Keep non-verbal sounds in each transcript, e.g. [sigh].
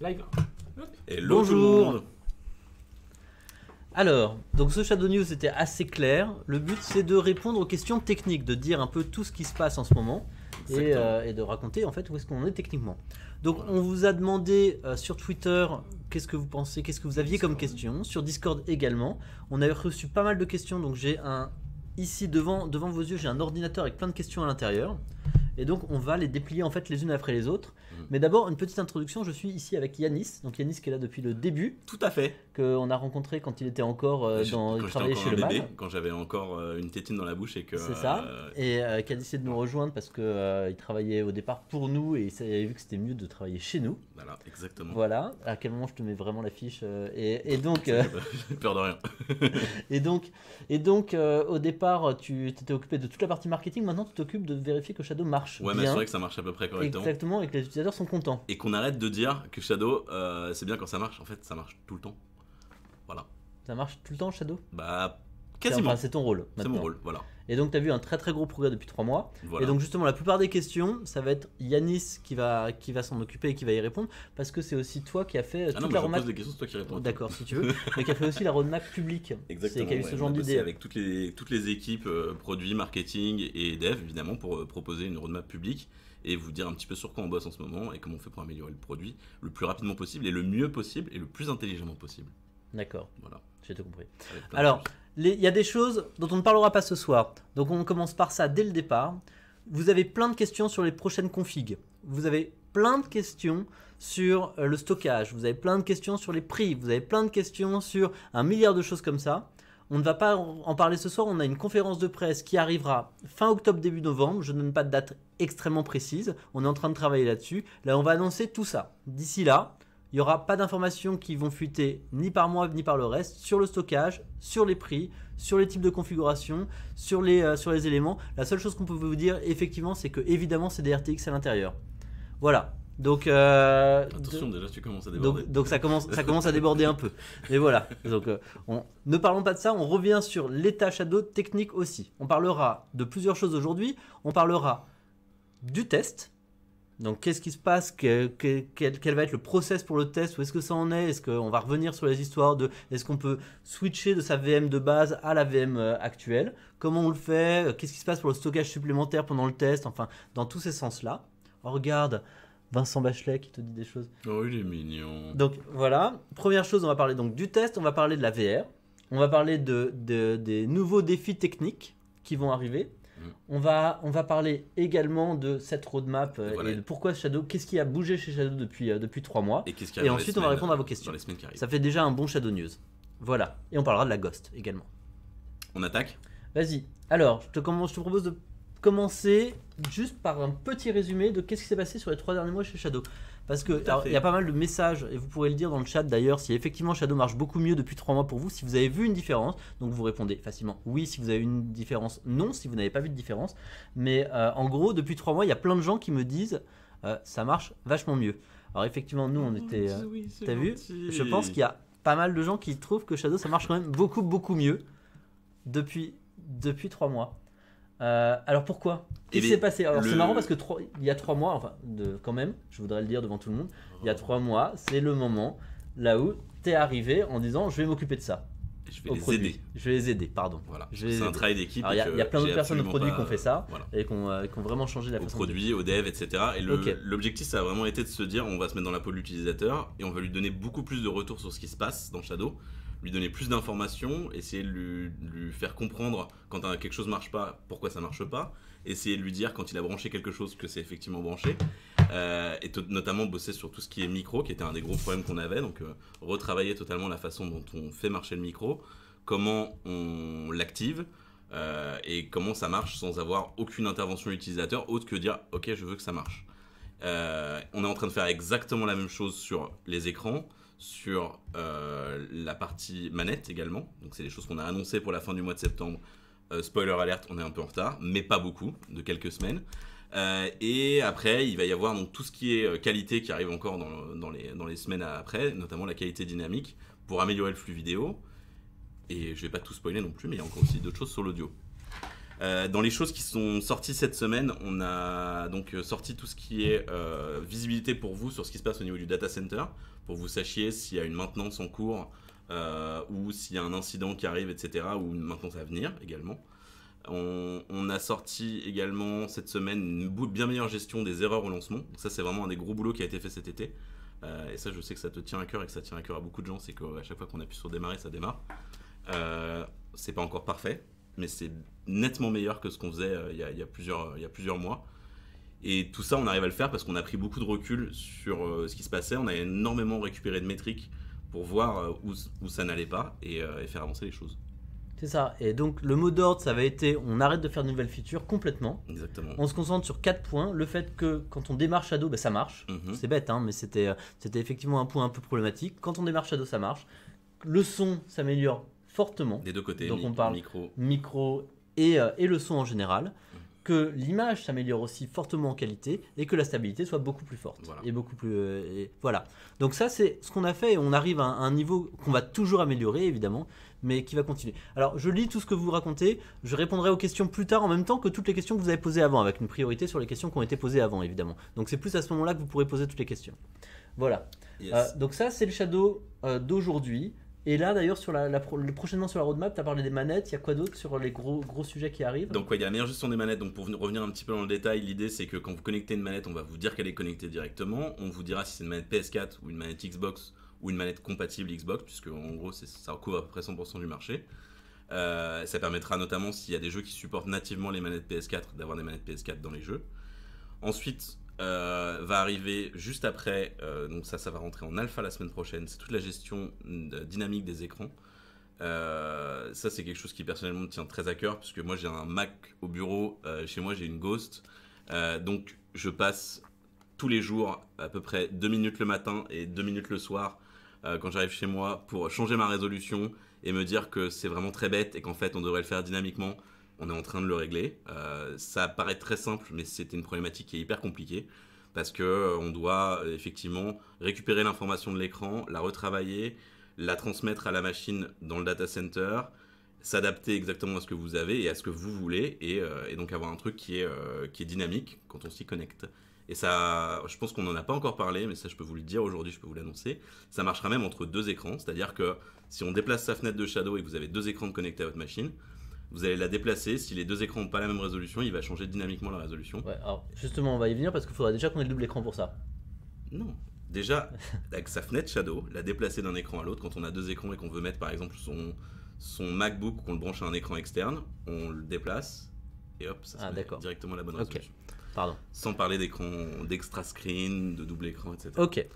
live. Et Bonjour. Alors, donc ce Shadow News était assez clair. Le but c'est de répondre aux questions techniques, de dire un peu tout ce qui se passe en ce moment et, euh, de raconter en fait où est-ce qu'on est techniquement. Donc on vous a demandé euh, sur Twitter qu'est-ce que vous pensez, qu'est-ce que vous aviez comme question, sur Discord également. On a reçu pas mal de questions, donc j'ai un ici devant devant vos yeux j'ai un ordinateur avec plein de questions à l'intérieur et donc on va les déplier en fait les unes après les autres. Mm. Mais d'abord, une petite introduction. Je suis ici avec Yanis. Donc Yanis qui est là depuis le début. Tout à fait. Qu'on a rencontré quand il était encore euh, dans. Quand chez le Mal. Quand j'avais encore euh, une tétine dans la bouche et que. C'est ça. Euh, et qui a décidé de nous rejoindre parce qu'il il travaillait au départ pour nous et il avait vu que c'était mieux de travailler chez nous. Voilà, exactement. Voilà. À quel moment je te mets vraiment l'affiche fiche et, donc. [laughs] J'ai peur de rien. [laughs] et donc, et donc au départ, tu t'étais occupé de toute la partie marketing. Maintenant, tu t'occupes de vérifier que Shadow marche. Ouais, mais c'est vrai que ça marche à peu près correctement. Exactement, et les utilisateurs sont contents. Et qu'on arrête de dire que Shadow, euh, c'est bien quand ça marche. En fait, ça marche tout le temps. Voilà. Ça marche tout le temps, Shadow Bah, c'est ton rôle. C'est mon rôle, voilà. Et donc, tu as vu un très très gros progrès depuis trois mois. Et donc, justement, la plupart des questions, ça va être Yanis qui va, qui va s'en occuper et qui va y répondre, parce que c'est aussi toi qui as fait euh, ah toute ah non, la roadmap. des questions, c'est toi qui réponds. D'accord, si tu veux. [laughs] mais qui a fait aussi la roadmap publique. Exactement. Qui a eu ce genre d'idée. Avec toutes les, toutes les équipes, euh, produits, marketing et dev, évidemment, pour euh, proposer une roadmap publique et vous dire un petit peu sur quoi on bosse en ce moment et comment on fait pour améliorer le produit le plus rapidement possible et le mieux possible et le plus intelligemment possible. D'accord. Voilà. J'ai tout compris. Alors il y a des choses dont on ne parlera pas ce soir. Donc on commence par ça dès le départ. Vous avez plein de questions sur les prochaines configs. Vous avez plein de questions sur euh, le stockage, vous avez plein de questions sur les prix, vous avez plein de questions sur un milliard de choses comme ça. On ne va pas en parler ce soir, on a une conférence de presse qui arrivera fin octobre, début novembre. Je ne donne pas de date extrêmement précise, on est en train de travailler là-dessus. Là, on va annoncer tout ça. D'ici là, il n'y aura pas d'informations qui vont fuiter ni par moi ni par le reste sur le stockage, sur les prix, sur les types de configuration, sur les, euh, sur les éléments. La seule chose qu'on peut vous dire effectivement, c'est que évidemment c'est des RTX à l'intérieur. Voilà. Donc euh, attention déjà tu commences à déborder. Donc, ça commence ça commence à déborder un peu. Mais voilà. Donc euh, on... ne parlons pas de ça, on revient sur l'état Shadow technique aussi. On parlera de plusieurs choses aujourd'hui, on parlera du test, donc qu'est-ce qui se passe quel, va être le process pour le test Où est-ce que ça en est Est-ce qu'on va revenir sur les histoires de est-ce qu'on peut switcher de sa VM de base à la VM euh, actuelle Comment on le fait euh, Qu'est-ce qui se passe pour le stockage supplémentaire pendant le test Enfin, dans tous ces sens-là. On regarde Vincent Bachelet qui te dit des choses. Oh, il est mignon. Donc voilà, première chose, on va parler donc du test, on va parler de la VR, on va parler des nouveaux défis techniques qui vont arriver on va, on va parler également de cette roadmap euh, et de pourquoi Shadow, qu'est-ce qui a bougé chez Shadow depuis, euh, depuis 3 mois. Et, ensuite, on va répondre à vos questions. Ça fait déjà un bon Shadow News. Voilà. Et on parlera de la Ghost également. On attaque Vas-y. Alors, je te, propose de commencer juste par un petit résumé de qu'est-ce qui s'est passé sur les 3 derniers mois chez Shadow. Parce que il y a pas mal de messages, et vous pourrez le dire dans le chat d'ailleurs, si effectivement Shadow marche beaucoup mieux depuis 3 mois pour vous, si vous avez vu une différence, donc vous répondez facilement oui si vous avez une différence, non si vous n'avez pas vu de différence. Mais euh, en gros, depuis 3 mois, il y a plein de gens qui me disent euh, ça marche vachement mieux. Alors effectivement, nous on oh était... Euh, t'as vu Je pense qu'il y a pas mal de gens qui trouvent que Shadow ça marche quand même beaucoup beaucoup mieux depuis, depuis 3 mois. Euh, alors pourquoi Qu'est-ce eh qui s'est passé Alors c'est marrant parce que il y a trois mois, enfin quand même, je voudrais le dire devant tout le monde, il y a trois mois, c'est le moment là où tu es arrivé en disant je vais m'occuper de ça. Je vais les aider. Je vais les aider, pardon. Voilà. C'est un travail d'équipe. Il y, a plein d'autres personnes au produit qui ont fait ça et euh, qui ont, vraiment changé la Au produit, au dev, etc. Et l'objectif, ça a vraiment été de se dire on va se mettre dans la peau de l'utilisateur et on va lui donner beaucoup plus de retours sur ce qui se passe dans Shadow lui donner plus d'informations, essayer de lui, faire comprendre quand quelque chose marche pas, pourquoi ça marche pas, essayer de lui dire quand il a branché quelque chose que c'est effectivement branché, euh, et notamment bosser sur tout ce qui est micro, qui était un des gros problèmes qu'on avait, donc euh, retravailler totalement la façon dont on fait marcher le micro, comment on l'active, euh, et comment ça marche sans avoir aucune intervention utilisateur, autre que dire ok je veux que ça marche. on est en train de faire exactement la même chose sur les écrans sur euh, la partie manette également. Donc c'est des choses qu'on a annoncées pour la fin du mois de septembre. Euh, spoiler alerte, on est un peu en retard, mais pas beaucoup, de quelques semaines. Euh, et après, il va y avoir donc tout ce qui est qualité qui arrive encore dans, les, semaines après, notamment la qualité dynamique pour améliorer le flux vidéo. Et je ne vais pas tout spoiler non plus, mais il y a encore aussi d'autres choses sur l'audio. Euh, dans les choses qui sont sorties cette semaine, on a donc euh, sorti tout ce qui est euh, visibilité pour vous sur ce qui se passe au niveau du data center, pour que vous sachiez s'il y a une maintenance en cours ou s'il y a un incident qui arrive, etc., ou une maintenance à venir également. On, a sorti également cette semaine une bien meilleure gestion des erreurs au lancement. ça, c'est vraiment un des gros boulots qui a été fait cet été. et ça, je sais que ça te tient à cœur et que ça tient à cœur à beaucoup de gens, c'est qu'à chaque fois qu'on appuie sur démarrer, ça démarre. c'est pas encore parfait, mais c'est nettement meilleur que ce qu'on faisait euh, il y, a, plusieurs, euh, il y a plusieurs mois. Et tout ça, on arrive à le faire parce qu'on a pris beaucoup de recul sur euh, ce qui se passait. On a énormément récupéré de métriques pour voir où, où ça n'allait pas et, faire avancer les choses. C'est ça. Et donc le mot d'ordre, ça va été on arrête de faire de nouvelles features complètement. Exactement. On se concentre sur quatre points. Le fait que quand on démarre Shadow, bah, ben, ça marche. Mhm. C'est bête, hein, mais c'était effectivement un point un peu problématique. Quand on démarre Shadow, ça marche. Le son s'améliore fortement. Des deux côtés, donc on parle micro, micro et, euh, le son en général. Mm. Que l'image s'améliore aussi fortement en qualité et que la stabilité soit beaucoup plus forte. Voilà. Et beaucoup plus. Euh, voilà. Donc, ça, c'est ce qu'on a fait et on arrive à un niveau qu'on va toujours améliorer, évidemment, mais qui va continuer. Alors, je lis tout ce que vous racontez. Je répondrai aux questions plus tard en même temps que toutes les questions que vous avez posées avant, avec une priorité sur les questions qui ont été posées avant, évidemment. Donc, c'est plus à ce moment-là que vous pourrez poser toutes les questions. Voilà. Euh, donc, ça, c'est le shadow d'aujourd'hui. Et là, d'ailleurs, sur la, prochainement sur la roadmap, tu as parlé des manettes. Il y a quoi d'autre sur les gros, gros sujets qui arrivent Donc, il y a la meilleure gestion des manettes. Donc, pour revenir un petit peu dans le détail, l'idée c'est que quand vous connectez une manette, on va vous dire qu'elle est connectée directement. On vous dira si c'est une manette PS4 ou une manette Xbox ou une manette compatible Xbox, puisque en gros, ça recouvre à peu près 100% du marché. Euh, ça permettra notamment, s'il y a des jeux qui supportent nativement les manettes PS4, d'avoir des manettes PS4 dans les jeux. Ensuite, euh, va arriver juste après, euh, donc ça, ça va rentrer en alpha la semaine prochaine, c'est toute la gestion euh, dynamique des écrans. ça, c'est quelque chose qui personnellement me tient très à cœur, puisque moi j'ai un Mac au bureau, chez moi j'ai une Ghost, donc je passe tous les jours à peu près deux minutes le matin et 2 minutes le soir quand j'arrive chez moi pour changer ma résolution et me dire que c'est vraiment très bête et qu'en fait on devrait le faire dynamiquement on est en train de le régler. Euh, ça paraît très simple, mais c'était une problématique qui est hyper compliquée parce que euh, on doit euh, effectivement récupérer l'information de l'écran, la retravailler, la transmettre à la machine dans le data center, s'adapter exactement à ce que vous avez et à ce que vous voulez, et, donc avoir un truc qui est, dynamique quand on s'y connecte. Et ça, je pense qu'on n'en a pas encore parlé, mais ça je peux vous le dire aujourd'hui, je peux vous l'annoncer. Ça marchera même entre deux écrans, c'est-à-dire que si on déplace sa fenêtre de Shadow et que vous avez deux écrans connectés à votre machine, vous allez la déplacer. Si les deux écrans n'ont pas la même résolution, il va changer dynamiquement la résolution. justement, on va y venir parce qu'il faudra déjà qu'on ait le double écran pour ça. Non. Déjà, avec sa fenêtre Shadow, la déplacer d'un écran à l'autre, quand on a deux écrans et qu'on veut mettre par exemple son, son MacBook, qu'on le branche à un écran externe, on le déplace et hop, ça se ah, met directement la bonne résolution. Pardon. Sans parler d'écran, d'extra screen, de double écran, etc. Ok.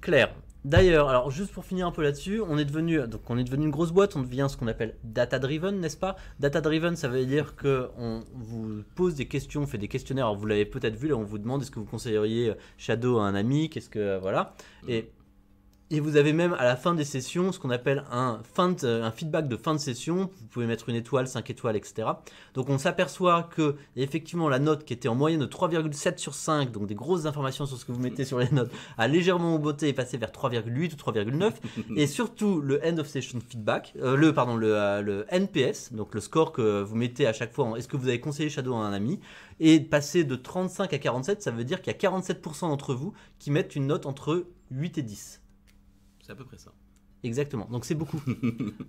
Claire, D'ailleurs, alors juste pour finir un peu là-dessus, on est devenu donc on est devenu une grosse boîte, on devient ce qu'on appelle data driven, n'est-ce pas Data driven, ça veut dire que on vous pose des questions, on fait des questionnaires. Alors vous l'avez peut-être vu là, on vous demande est-ce que vous conseilleriez Shadow à un ami, qu'est-ce que voilà. Et et vous avez même à la fin des sessions ce qu'on appelle un, euh, un feedback de fin de session. Vous pouvez mettre une étoile, 5 étoiles, etc. Donc on s'aperçoit que effectivement la note qui était en moyenne de 3,7 sur 5, donc des grosses informations sur ce que vous mettez sur les notes, a légèrement beauté et passé vers 3,8 ou 3,9. [laughs] et surtout le end of session feedback, euh, le pardon le, euh, NPS, donc le score que vous mettez à chaque fois. Est-ce que vous avez conseillé Shadow à un ami Et passer de 35 à 47, ça veut dire qu'il y a 47% d'entre vous qui mettent une note entre 8 et 10. C'est à peu près ça. Exactement. Donc c'est beaucoup. [laughs]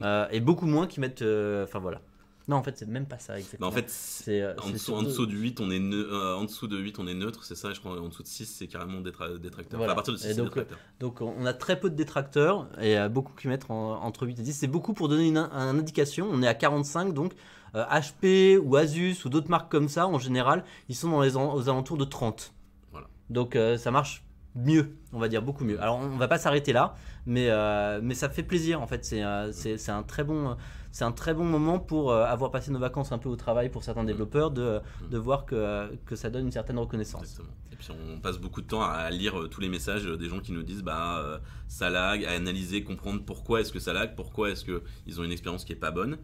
Euh, et beaucoup moins qui mettent. Euh, enfin voilà. Non, en fait, c'est même pas ça. en fait, c'est- en dessous, de 8, on est en dessous de 8, on est neutre, c'est ça, je crois en dessous de 6, c'est carrément détracteur. à partir de 6, donc, euh, Donc on a très peu de détracteurs et beaucoup qui mettent entre 8 et 10. C'est beaucoup pour donner une, indication. On est à 45 donc HP ou Asus ou d'autres marques comme ça en général, ils sont dans les, aux alentours de 30. Voilà. Donc ça marche mieux, on va dire beaucoup mieux. Alors on va pas s'arrêter là, mais, euh, mais ça fait plaisir en fait. C'est euh, un, très bon, un très bon moment pour euh, avoir passé nos vacances un peu au travail pour certains mm. développeurs, de, mm. voir que, ça donne une certaine reconnaissance. Et puis on passe beaucoup de temps à lire tous les messages des gens qui nous disent bah ça lag, à analyser, comprendre pourquoi est-ce que ça lag, pourquoi est-ce qu'ils ont une expérience qui est pas bonne.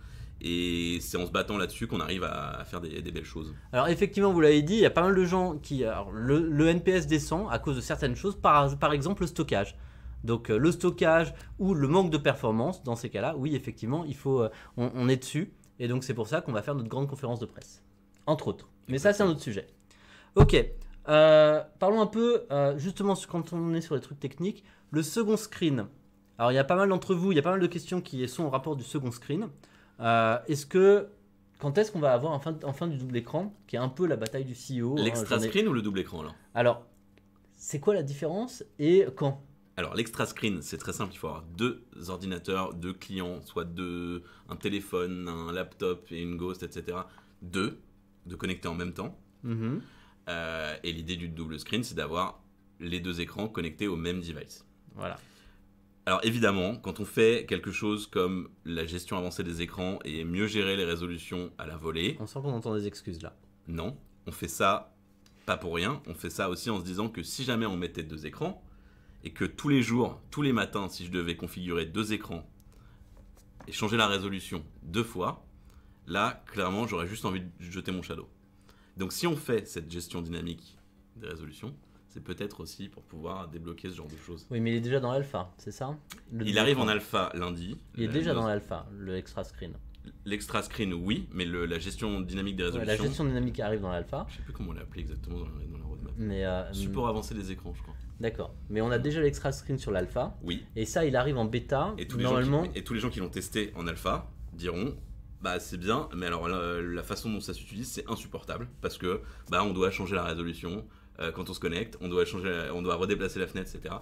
Et c'est en se battant là-dessus qu'on arrive à, faire des, belles choses. Alors effectivement, vous l'avez dit, il y a pas mal de gens qui... Alors le, NPS descend à cause de certaines choses, par, exemple le stockage. Donc euh, le stockage ou le manque de performance, dans ces cas-là, oui, effectivement, il faut, euh, on, est dessus. Et donc c'est pour ça qu'on va faire notre grande conférence de presse. Entre autres. Mais ça, c'est un autre sujet. Ok. Euh, parlons un peu, justement, quand on est sur les trucs techniques, le second screen. Alors il y a pas mal d'entre vous, il y a pas mal de questions qui sont au rapport du second screen. Euh, est-ce que quand est-ce qu'on va avoir enfin du double écran, qui est un peu la bataille du CEO hein, L'extra screen ou le double écran là Alors, c'est quoi la différence et quand alors l'extra screen, c'est très simple, il faut avoir deux ordinateurs, deux clients, soit deux, un téléphone, un laptop et une Ghost, etc. Deux, de connecter en même temps. Mhm. Euh, et l'idée du double screen, c'est d'avoir les deux écrans connectés au même device. Voilà. Alors évidemment, quand on fait quelque chose comme la gestion avancée des écrans et mieux gérer les résolutions à la volée... On sent qu'on entend des excuses là. Non, on fait ça pas pour rien, on fait ça aussi en se disant que si jamais on mettait deux écrans, et que tous les jours, tous les matins, si je devais configurer deux écrans et changer la résolution deux fois, là, clairement, j'aurais juste envie de jeter mon shadow. Donc si on fait cette gestion dynamique des résolutions, c'est peut-être aussi pour pouvoir débloquer ce genre de choses. Oui, mais il est déjà dans l'alpha, c'est ça Il arrive en alpha lundi. Il est déjà dans l'alpha, le extra screen. L'extra screen, oui, mais la gestion dynamique des résolutions. la gestion dynamique arrive dans l'alpha. Je sais plus comment on l'a exactement dans la, roadmap. Mais euh, Support avancé des écrans, je crois. D'accord. Mais on a déjà l'extra screen sur l'alpha. Oui. Et ça, il arrive en bêta. Et tous les normalement... gens qui, et tous les gens qui l'ont testé en alpha diront bah c'est bien, mais alors la, façon dont ça s'utilise c'est insupportable parce que bah on doit changer la résolution, euh, quand on se connecte, on doit, changer, on doit redéplacer la fenêtre, etc.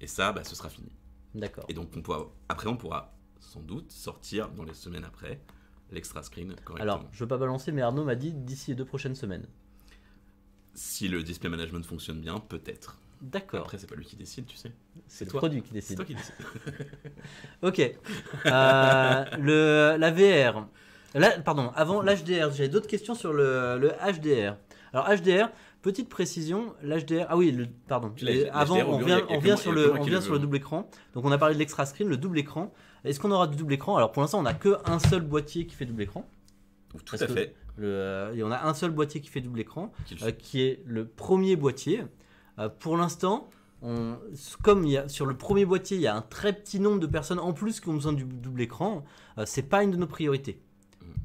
Et ça, bah, ce sera fini. D'accord. Et donc, on pourra, après, on pourra sans doute sortir dans les semaines après l'extra screen correctement. Alors, je veux pas balancer, mais Arnaud m'a dit d'ici les deux prochaines semaines. Si le display management fonctionne bien, peut-être. D'accord. Après, c'est pas lui qui décide, tu sais. C'est le toi. produit qui décide. C'est toi qui décide. [laughs] ok. Euh, le, la VR. pardon, avant mmh. l'HDR, j'avais d'autres questions sur le, le HDR. Alors HDR, Petite précision, l'HDR. Ah oui, pardon. Avant, on vient, sur le, double écran. Donc on a parlé de l'extra screen, le double écran. Est-ce qu'on aura du double écran Alors pour l'instant, on n'a qu'un seul boîtier qui fait double écran. Tout à fait. Euh, on a un seul boîtier qui fait double écran, qui euh, est le premier boîtier. Euh, pour l'instant, comme y sur le premier boîtier, il y a un très petit nombre de personnes en plus qui ont besoin du double écran, c'est pas une de nos priorités.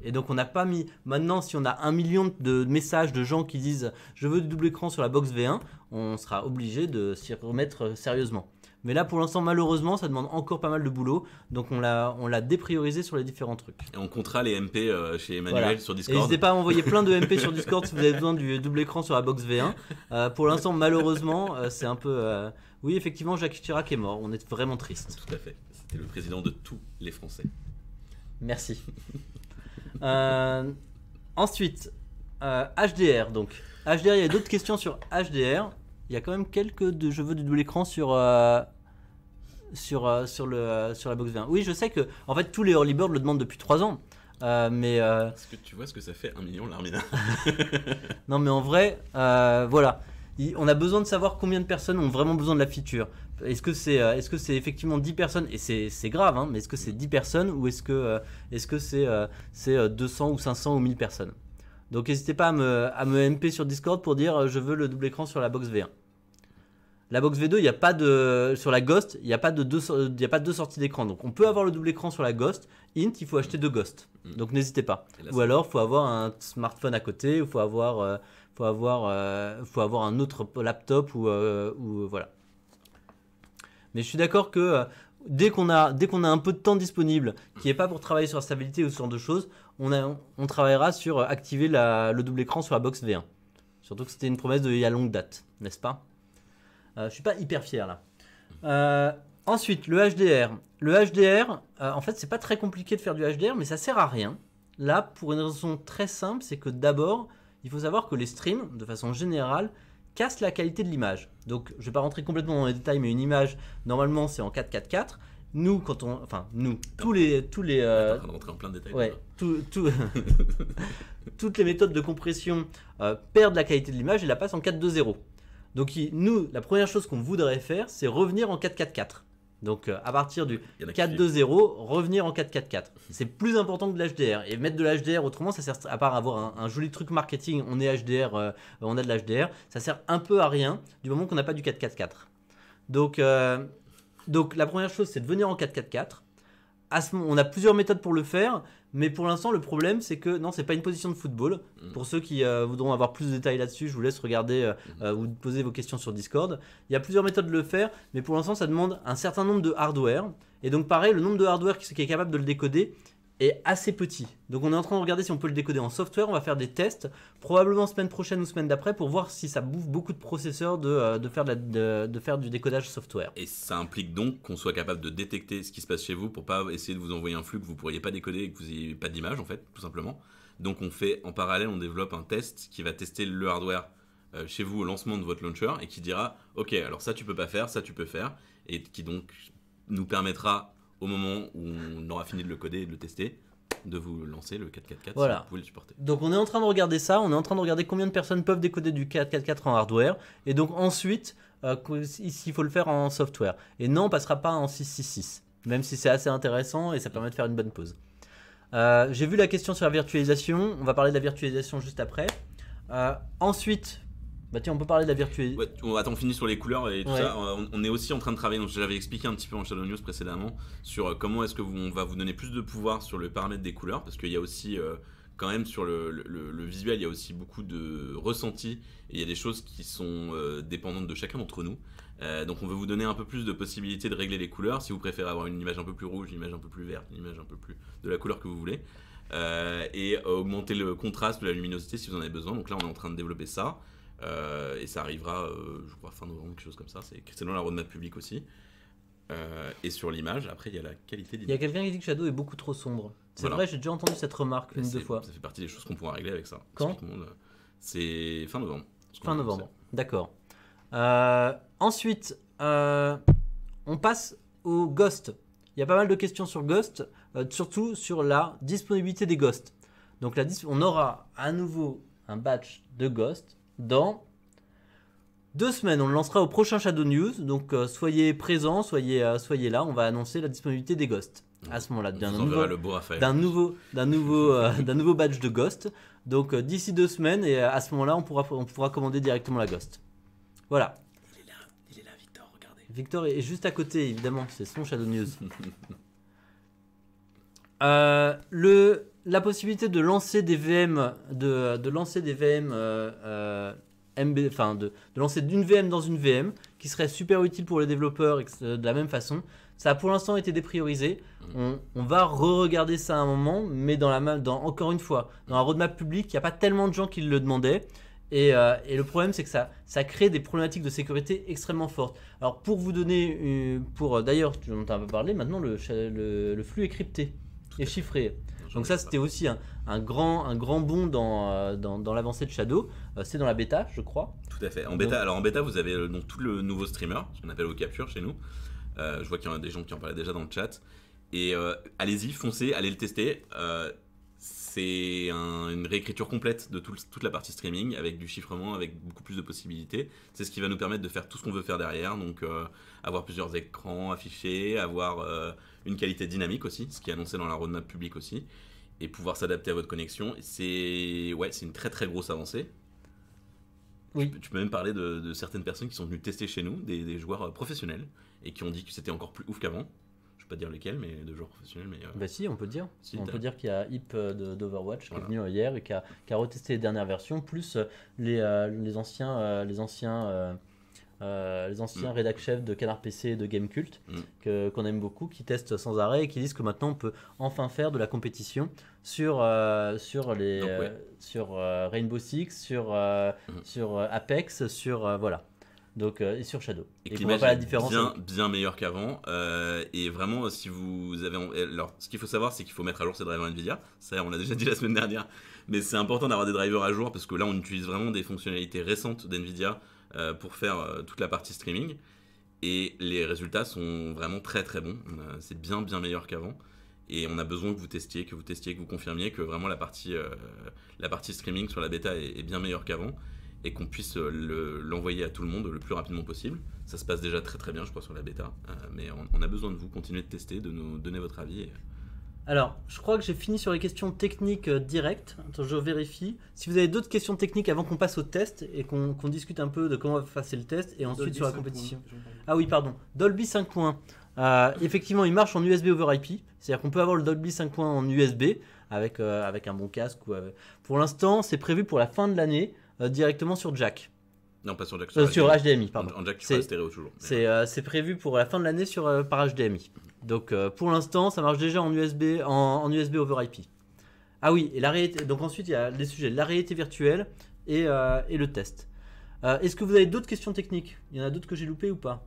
Et donc on n'a pas mis. Maintenant, si on a un million de messages de gens qui disent je veux du double écran sur la box V1, on sera obligé de s'y remettre euh, sérieusement. Mais là, pour l'instant, malheureusement, ça demande encore pas mal de boulot. Donc, on l'a, on l'a dépriorisé sur les différents trucs. Et on comptera les MP euh, chez Emmanuel sur Discord. N'hésitez pas à envoyer [laughs] plein de MP sur Discord si vous avez besoin du double écran sur la box V1. Euh, pour l'instant, malheureusement, c'est un peu. Oui, effectivement, Jacques Chirac est mort. On est vraiment triste. Tout à fait. C'était le président de tous les Français. Merci. [laughs] Euh, ensuite, HDR. Euh, donc, HDR, il y a d'autres questions sur HDR. Il y a quand même quelques de, jeux de double écran sur. Euh, sur, sur, le, sur la box 20. Oui, je sais que en fait tous les early le demandent depuis 3 ans. mais Est-ce que tu vois ce que ça fait un million l'Armina [laughs] Non, mais en vrai, voilà. on a besoin de savoir combien de personnes ont vraiment besoin de la feature. Est-ce que c'est euh, est -ce c'est effectivement 10 personnes, et c'est grave, hein, mais est-ce que c'est 10 personnes ou est-ce que euh, est-ce que c'est 200 euh, ou 500 ou 1000 personnes Donc n'hésitez pas à me, à me MP sur Discord pour dire je veux le double écran sur la box V1. La box V2, il n'y a pas de sur la Ghost, il n'y a pas de deux, a pas de sorties d'écran. Donc on peut avoir le double écran sur la Ghost. Int, il faut acheter deux Ghosts mm. Donc n'hésitez pas. Ou alors, il faut avoir un smartphone à côté, il faut avoir, faut avoir, faut avoir un autre laptop ou, ou voilà. Mais je suis d'accord que euh, dès qu'on a, dès qu'on a un peu de temps disponible, qui n'est pas pour travailler sur la stabilité ou ce genre de choses, on, on travaillera sur euh, activer le double écran sur la box V1. Surtout que c'était une promesse de il y a longue date, n'est-ce pas Je euh, Je suis pas hyper fier là. ensuite, le HDR. Le HDR, en fait, c'est pas très compliqué de faire du HDR, mais ça sert à rien. Là, pour une raison très simple, c'est que d'abord, il faut savoir que les streams, de façon générale, casse la qualité de l'image. Donc je vais pas rentrer complètement dans les détails, mais une image, normalement c'est en 4-4-4. Nous, quand on, enfin nous, tous les, tous les, euh, en plein de détails, [laughs] toutes les méthodes de compression euh, perdent la qualité de l'image et la passent en 4-2-0. Donc nous, la première chose qu'on voudrait faire, c'est revenir en 4-4-4. Donc euh, à partir du 4-2-0, revenir en 4-4-4. C'est plus important que de l'HDR. Et mettre de l'HDR autrement, ça sert à part avoir un, joli truc marketing, on est HDR, euh, on a de l'HDR, ça sert un peu à rien du moment qu'on n'a pas du 4-4-4. Donc, euh, donc la première chose, c'est de venir en 4-4-4 on a plusieurs méthodes pour le faire, mais pour l'instant, le problème, c'est que non, c'est pas une position de football. Mm. Pour ceux qui euh, voudront avoir plus de détails là-dessus, je vous laisse regarder euh, mm. euh, ou poser vos questions sur Discord. Il y a plusieurs méthodes de le faire, mais pour l'instant, ça demande un certain nombre de hardware. Et donc, pareil, le nombre de hardware qui est capable de le décoder, est assez petit. Donc on est en train de regarder si on peut le décoder en software, on va faire des tests, probablement semaine prochaine ou semaine d'après, pour voir si ça bouffe beaucoup de processeurs de, euh, de faire, de, faire du décodage software. Et ça implique donc qu'on soit capable de détecter ce qui se passe chez vous pour pas essayer de vous envoyer un flux que vous pourriez pas décoder et que vous n'ayez pas d'image en fait, tout simplement. Donc on fait en parallèle, on développe un test qui va tester le hardware euh, chez vous au lancement de votre launcher et qui dira ok alors ça tu peux pas faire, ça tu peux faire et qui donc nous permettra au moment où on aura fini de le coder et de le tester, de vous lancer le 444 si vous pouvez le supporter. Donc on est en train de regarder ça, on est en train de regarder combien de personnes peuvent décoder du 444 en hardware, et donc ensuite, euh, s'il faut le faire en software. Et non, on passera pas en 666, même si c'est assez intéressant et ça permet de faire une bonne pause. Euh, j'ai vu la question sur la virtualisation, on va parler de la virtualisation juste après. Euh, ensuite, bah tiens, on peut parler de la virtualité. on, attends, on finit sur les couleurs et tout ça. Euh, on, est aussi en train de travailler, donc je l'avais expliqué un petit peu en Shadow News précédemment, sur euh, comment est-ce que va vous donner plus de pouvoir sur le paramètre des couleurs, parce qu'il y a aussi... Euh, quand même sur le, visuel, il y a aussi beaucoup de ressentis et il y a des choses qui sont dépendantes de chacun d'entre nous. donc on veut vous donner un peu plus de possibilités de régler les couleurs, si vous préférez avoir une image un peu plus rouge, une image un peu plus verte, une image un peu plus de la couleur que vous voulez. et augmenter le contraste la luminosité si vous en avez besoin. Donc là on est en train de développer ça. Euh, et ça arrivera, euh, je crois, fin novembre, quelque chose comme ça. C'est dans la roadmap publique aussi. Euh, et sur l'image, après, il y a la qualité d'image. Il y a quelqu'un qui dit que Shadow est beaucoup trop sombre. C'est vrai, j'ai déjà entendu cette remarque une ou deux fois. Ça fait partie des choses qu'on pourra régler avec ça. Quand C'est fin novembre. Fin novembre, d'accord. ensuite, on passe au Ghost. Il y a pas mal de questions sur Ghost, surtout sur la disponibilité des Ghosts. Donc la on aura à nouveau un batch de Ghosts dans deux semaines. On le lancera au prochain Shadow News, donc euh, soyez présents, soyez, euh, soyez là, on va annoncer la disponibilité des Ghosts. À ce moment-là, d'un nouveau, d'un nouveau, nouveau, euh, [laughs] nouveau badge de Ghost. Donc d'ici deux semaines, et à ce moment-là, on pourra, on pourra commander directement la Ghost. Voilà. Il est là, il est là, Victor. Regardez. Victor est juste à côté, évidemment. C'est son Shadow News. [laughs] le la possibilité de lancer des VM, de, lancer des VM, euh, euh, enfin de, lancer d'une VM dans une VM, qui serait super utile pour les développeurs euh, de la même façon. Ça a pour l'instant été dépriorisé. Mm. On, va re-regarder ça à un moment, mais dans la dans, encore une fois, dans la roadmap publique, il n'y a pas tellement de gens qui le demandaient. Et, le problème, c'est que ça, crée des problématiques de sécurité extrêmement fortes. Alors, pour vous donner, pour d'ailleurs, tu en as parlé, maintenant le, le, flux est crypté et chiffré. Donc ça, c'était aussi un, grand, un grand bond dans, euh, dans, l'avancée de Shadow. Euh, c'est dans la bêta, je crois. Tout à fait. En bêta, alors en bêta, vous avez euh, donc tout le nouveau streamer, ce qu'on appelle au capture chez nous. je vois qu'il y en a des gens qui en parlaient déjà dans le chat. Et allez-y, foncez, allez le tester c'est une réécriture complète de toute la partie streaming avec du chiffrement, avec beaucoup plus de possibilités. C'est ce qui va nous permettre de faire tout ce qu'on veut faire derrière, donc avoir plusieurs écrans affichés, avoir une qualité dynamique aussi, ce qui est annoncé dans la roadmap publique aussi, et pouvoir s'adapter à votre connexion. C'est ouais, une très très grosse avancée. Oui. Tu, peux même parler de, certaines personnes qui sont venues tester chez nous, des, joueurs euh, professionnels, et qui ont dit que c'était encore plus ouf qu'avant. Je ne vais pas dire lesquels, mais de joueurs professionnels. Mais, euh, bah si, on peut dire. on peut dire qu'il y a Hip euh, d'Overwatch qui est venu hier et qui a, retesté les dernières versions, plus les, anciens, les anciens euh, les anciens mm. rédac chefs de Canard PC et de Game Cult, mm. qu'on aime beaucoup, qui testent sans arrêt et qui disent que maintenant on peut enfin faire de la compétition sur, euh, sur, les, euh, sur Rainbow Six, sur, mm. sur Apex, sur. voilà. Donc, et sur Shadow. Et, qu'on voit pas la différence. Bien, bien meilleur qu'avant. et vraiment, si vous avez. Alors, ce qu'il faut savoir, c'est qu'il faut mettre à jour ses drivers Nvidia. Ça, on l'a déjà dit la semaine dernière. Mais c'est important d'avoir des drivers à jour parce que là, on utilise vraiment des fonctionnalités récentes d'Nvidia. Euh, pour faire euh, toute la partie streaming. Et les résultats sont vraiment très très bons. C'est bien bien meilleur qu'avant. Et on a besoin que vous testiez, que vous testiez, que vous confirmiez que vraiment la partie, euh, la partie streaming sur la bêta est, bien meilleure qu'avant et qu'on puisse l'envoyer à tout le monde le plus rapidement possible. Ça se passe déjà très très bien, je crois, sur la bêta. mais on, a besoin de vous. continuer de tester, de nous donner votre avis. Alors, je crois que j'ai fini sur les questions techniques euh, directes. je vérifie. Si vous avez d'autres questions techniques avant qu'on passe au test et qu'on discute un peu de comment va passer le test et ensuite sur la compétition. Ah oui, pardon. Dolby 5.1. Euh, effectivement, il marche en USB over IP. C'est-à-dire qu'on peut avoir le Dolby 5.1 en USB avec, euh, avec un bon casque. Pour l'instant, c'est prévu pour la fin de l'année directement sur Jack. Non, pas sur Jack. Euh, sur, HDMI. pardon. En, jack toujours. Euh, c'est prévu pour la fin de l'année euh, par HDMI. Donc pour l'instant, ça marche déjà en USB en, USB over IP. Ah oui, et la réalité. Donc ensuite, il y a les sujets la réalité virtuelle et, le test. Est-ce que vous avez d'autres questions techniques Il y en a d'autres que j'ai loupées ou pas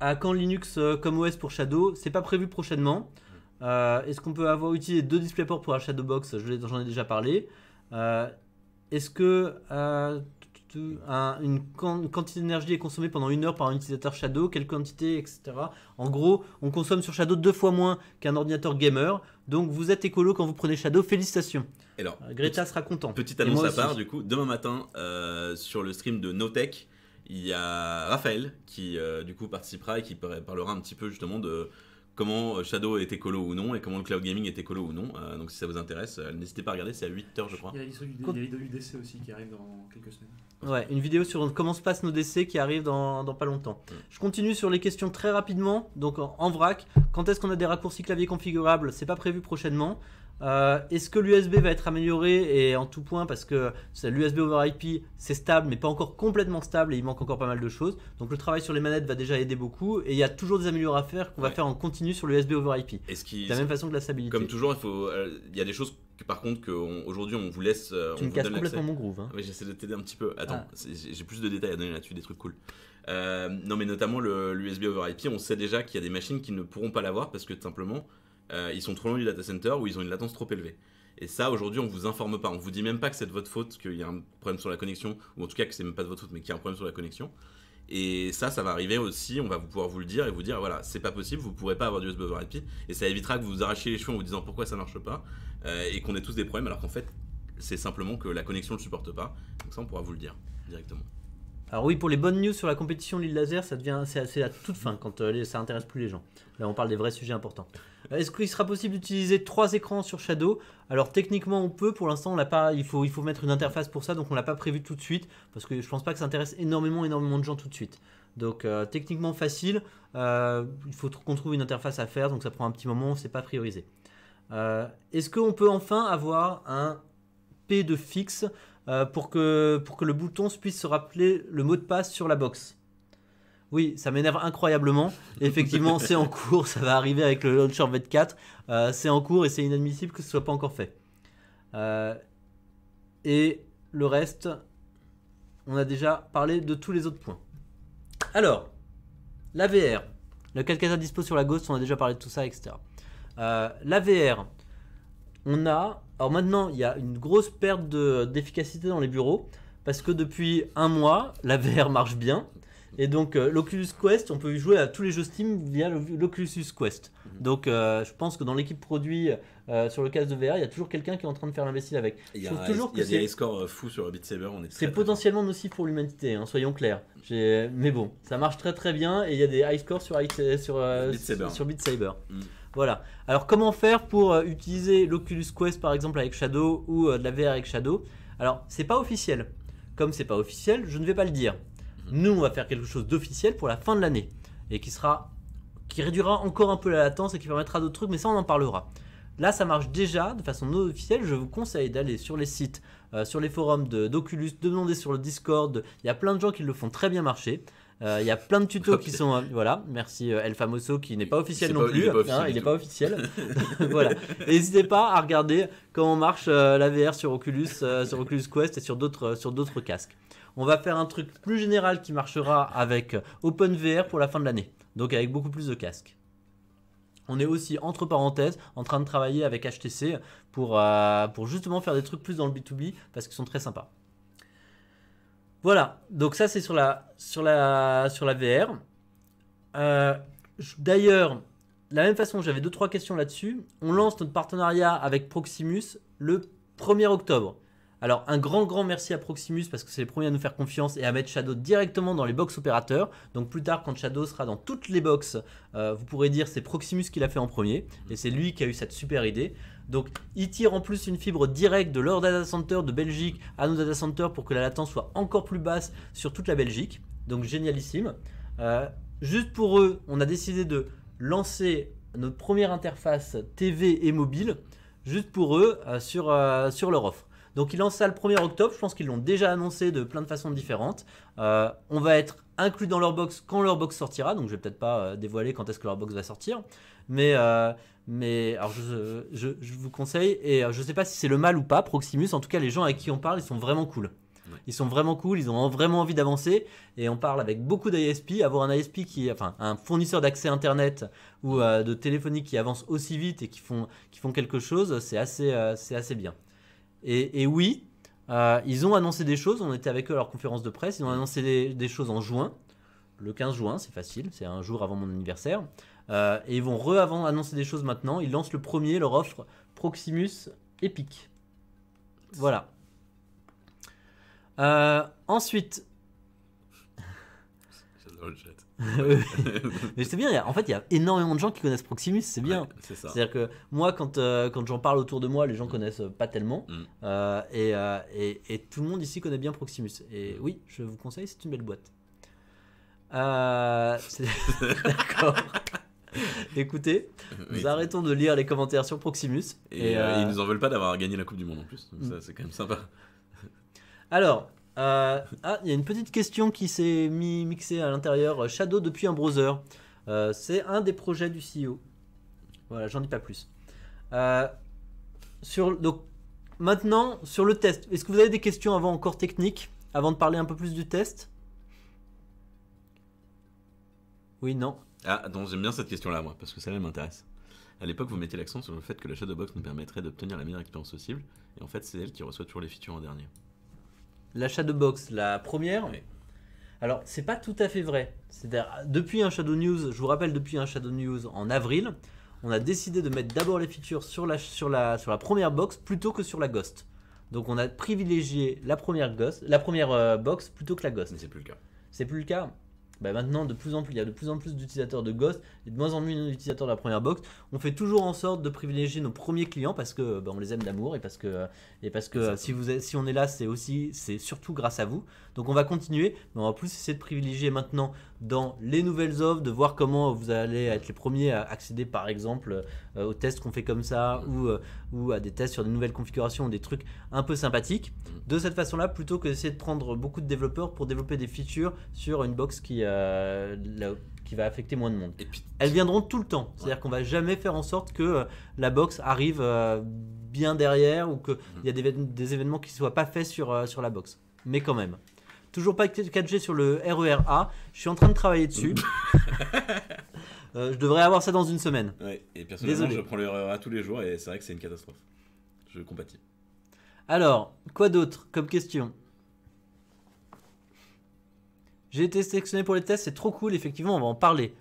À ah, quand Linux comme OS pour Shadow C'est pas prévu prochainement. Est-ce qu'on peut avoir utilisé deux DisplayPort pour la Shadowbox J'en ai déjà parlé. Est-ce que une, quantité d'énergie est consommée pendant une heure par un utilisateur Shadow, quelle quantité, etc. En gros, on consomme sur Shadow deux fois moins qu'un ordinateur gamer. Donc vous êtes écolo quand vous prenez Shadow, félicitations. alors, euh, Greta sera contente. Petite annonce à part, du coup, demain matin, euh, sur le stream de NoTech, il y a Raphaël qui, euh, du coup, participera et qui parlera un petit peu justement de comment Shadow est écolo ou non et comment le cloud gaming est écolo ou non. donc si ça vous intéresse, n'hésitez pas à regarder, c'est à 8h je crois. Il y a UDC aussi qui arrive dans quelques semaines. Ouais, une vidéo sur comment se passent nos décès qui arrive dans, pas longtemps. Mm. Je continue sur les questions très rapidement, donc en, vrac. Quand est-ce qu'on a des raccourcis clavier configurables C'est pas prévu prochainement. Euh, est-ce que l'USB va être amélioré et en tout point parce que l'USB over IP c'est stable mais pas encore complètement stable et il manque encore pas mal de choses. Donc le travail sur les manettes va déjà aider beaucoup et il y a toujours des améliorations à faire qu'on va faire en continu sur l'USB over IP. De la même façon que la stabilité. Comme toujours, faut, euh, il y a des choses par contre aujourd'hui on, vous laisse. Euh, tu me casses complètement mon groove. Hein. j'essaie de t'aider un petit peu. Attends, ah. j'ai plus de détails à donner là-dessus, des trucs cool. Euh, non, mais notamment l'USB over IP, on sait déjà qu'il y a des machines qui ne pourront pas l'avoir parce que simplement euh, ils sont trop loin du data center ou ils ont une latence trop élevée. Et ça, aujourd'hui, on vous informe pas. On vous dit même pas que c'est de votre faute, qu'il y a un problème sur la connexion, ou en tout cas que c'est même pas de votre faute, mais qu'il y a un problème sur la connexion. Et ça, ça va arriver aussi, on va pouvoir vous le dire et vous dire, voilà, c'est pas possible, vous pourrez pas avoir du USB over IP, et ça évitera que vous vous arrachiez les cheveux en vous disant pourquoi ça marche pas, euh, et qu'on ait tous des problèmes, alors qu'en fait, c'est simplement que la connexion ne le supporte pas. Donc ça, on pourra vous le dire directement. Alors oui, pour les bonnes news sur la compétition Lille Laser, ça devient c'est à toute fin quand euh, ça intéresse plus les gens. Là, on parle des vrais sujets importants. Est-ce qu'il sera possible d'utiliser trois écrans sur Shadow Alors techniquement on peut, pour l'instant on l'a pas, il faut, il faut mettre une interface pour ça, donc on l'a pas prévu tout de suite, parce que je pense pas que ça intéresse énormément énormément de gens tout de suite. Donc euh, techniquement facile, euh, il faut qu'on trouve une interface à faire, donc ça prend un petit moment, c'est pas priorisé. Euh, est-ce qu'on peut enfin avoir un P de fixe pour, que, pour que le bouton puisse se rappeler le mot de passe sur la box oui, ça m'énerve incroyablement. Effectivement, [laughs] c'est en cours, ça va arriver avec le launcher V4. Euh, c'est en cours et c'est inadmissible que ce soit pas encore fait. Euh, et le reste, on a déjà parlé de tous les autres points. Alors, la VR. Le 4 à dispo sur la ghost, on a déjà parlé de tout ça, etc. Euh, la VR, on a. Alors maintenant, il y a une grosse perte d'efficacité dans les bureaux parce que depuis un mois, la VR marche bien. Et donc, euh, l'Oculus Quest, on peut jouer à tous les jeux Steam via l'Oculus Quest. Mhm. Donc, euh, je pense que dans l'équipe produit euh, sur le cas de VR, il y a toujours quelqu'un qui est en train de faire l'imbécile avec. Il y a, des scores fous sur Beat Saber. C'est potentiellement aussi pour l'humanité, hein, soyons clairs. Mais bon, ça marche très très bien et il y a des high scores sur, sur, sur, Beat Saber. Mm. Voilà. Alors, comment faire pour utiliser l'Oculus Quest par exemple avec Shadow ou de la VR avec Shadow Alors, c'est pas officiel. Comme c'est pas officiel, je ne vais pas le dire. Nous, on va faire quelque chose d'officiel pour la fin de l'année et qui sera qui réduira encore un peu la latence et qui permettra d'autres trucs, mais ça on en parlera. Là, ça marche déjà de façon non officielle. Je vous conseille d'aller sur les sites, euh, sur les forums d'Oculus, de, de, demander sur le Discord. Il y a plein de gens qui le font très bien marcher. Euh, il y a plein de tutos qui sont. Euh, voilà, merci El Famoso qui n'est pas officiel non plus. Hein, il n'est pas officiel. [laughs] [laughs] voilà. N'hésitez pas à regarder comment marche la VR sur Oculus, sur Oculus Quest et sur d'autres casques. On va faire un truc plus général qui marchera avec euh, OpenVR pour la fin de l'année. Donc avec beaucoup plus de casques. On est aussi, entre parenthèses, en train de travailler avec HTC pour, euh, pour justement faire des trucs plus dans le B2B parce qu'ils sont très sympas. Voilà, donc ça c'est sur la, sur la, sur la VR. Euh, d'ailleurs, de la même façon, j'avais 2-3 questions là-dessus. On lance notre partenariat avec Proximus le 1er octobre. Alors un grand grand merci à Proximus parce que c'est les premiers à nous faire confiance et à mettre Shadow directement dans les box opérateurs. Donc plus tard quand Shadow sera dans toutes les box, euh, vous pourrez dire c'est Proximus qui l'a fait en premier et c'est lui qui a eu cette super idée. Donc il tire en plus une fibre directe de leur data center de Belgique à nos data centers pour que la latence soit encore plus basse sur toute la Belgique. Donc génialissime. Euh, juste pour eux, on a décidé de lancer notre première interface TV et mobile juste pour eux euh, sur, sur leur offre. Donc ils lancent ça le 1er octobre, je pense qu'ils l'ont déjà annoncé de plein de façons différentes. Euh, on va être inclus dans leur box quand leur box sortira, donc je vais peut-être pas euh, dévoiler quand est-ce que leur box va sortir, mais, euh, mais alors je, vous conseille, et je ne sais pas si c'est le mal ou pas, Proximus, en tout cas les gens avec qui on parle, ils sont vraiment cool. Ils sont vraiment cool, ils ont vraiment envie d'avancer et on parle avec beaucoup d'ISP. Avoir un ISP qui, enfin, un fournisseur d'accès internet ou de téléphonie qui avance aussi vite et qui font, qui font quelque chose, c'est assez, c'est assez bien. Et, oui, euh, ils ont annoncé des choses, on était avec eux à leur conférence de presse, ils ont annoncé des, choses en juin, le 15 juin, c'est facile, c'est un jour avant mon anniversaire. Euh, et ils vont re-annoncer des choses maintenant, ils lancent le premier, leur offre Proximus Epic. Voilà. Euh, ensuite... [laughs] mais c'est bien, en fait, il y a énormément de gens qui connaissent Proximus, c'est bien. ça. c'est à dire que moi, quand, euh, quand j'en parle autour de moi, les gens connaissent euh, pas tellement. Mm. Euh, et, et, tout le monde ici connaît bien Proximus. Et mm. oui, je vous conseille, c'est une belle boîte. [laughs] D'accord. Écoutez, nous arrêtons de lire les commentaires sur Proximus. Et, ils nous en veulent pas d'avoir gagné la Coupe du Monde en plus. Mm. c'est quand même sympa. Alors, euh, ah, il y a une petite question qui s'est mixée à l'intérieur. Shadow depuis un browser. Euh, c'est un des projets du CEO. Voilà, j'en dis pas plus. Euh, sur, donc, maintenant, sur le test, est-ce que vous avez des questions avant encore techniques Avant de parler un peu plus du test Oui, non Ah, donc j'aime bien cette question-là, moi, parce que celle-là m'intéresse. À l'époque, vous mettez l'accent sur le fait que la Shadowbox nous permettrait d'obtenir la meilleure expérience possible, et en fait, c'est elle qui reçoit toujours les features en dernier la de box, la première. Alors, c'est pas tout à fait vrai. C'est-à-dire, depuis un Shadow News, je vous rappelle, depuis un Shadow News en avril, on a décidé de mettre d'abord les features sur la, sur, la, sur la première box plutôt que sur la Ghost. Donc, on a privilégié la première, ghost, la première euh, box plutôt que la Ghost. Mais c'est plus le cas. C'est plus le cas. Bah, maintenant de plus en plus, il y a de plus en plus d'utilisateurs de Ghost et de moins en moins d'utilisateurs de la première box. On fait toujours en sorte de privilégier nos premiers clients parce que bah, on les aime d'amour et parce que et parce que euh, si vous si on est là, c'est aussi c'est surtout grâce à vous. Donc on va continuer, mais on va plus essayer de privilégier maintenant dans les nouvelles offres, de voir comment vous allez être les premiers à accéder par exemple euh, aux tests qu'on fait comme ça mm. ou, euh, ou à des tests sur des nouvelles configurations ou des trucs un peu sympathiques. Mm. De cette façon-là, plutôt que d'essayer de prendre beaucoup de développeurs pour développer des features sur une box qui, euh, qui va affecter moins de monde. Et puis, Elles viendront tout le temps. C'est-à-dire qu'on va jamais faire en sorte que la box arrive bien derrière ou qu'il mm. il y a des, événements qui ne soient pas faits sur, sur la box. Mais quand même. Toujours pas 4G sur le RERA. Je suis en train de travailler dessus. [laughs] [laughs] Euh, je devrais avoir ça dans une semaine. Ouais, et personnellement, je prends l'erreur à tous les jours et c'est vrai que c'est une catastrophe. Je compatis. Alors, quoi d'autre comme question J'ai été sélectionné pour les tests, c'est trop cool, effectivement, on va en parler.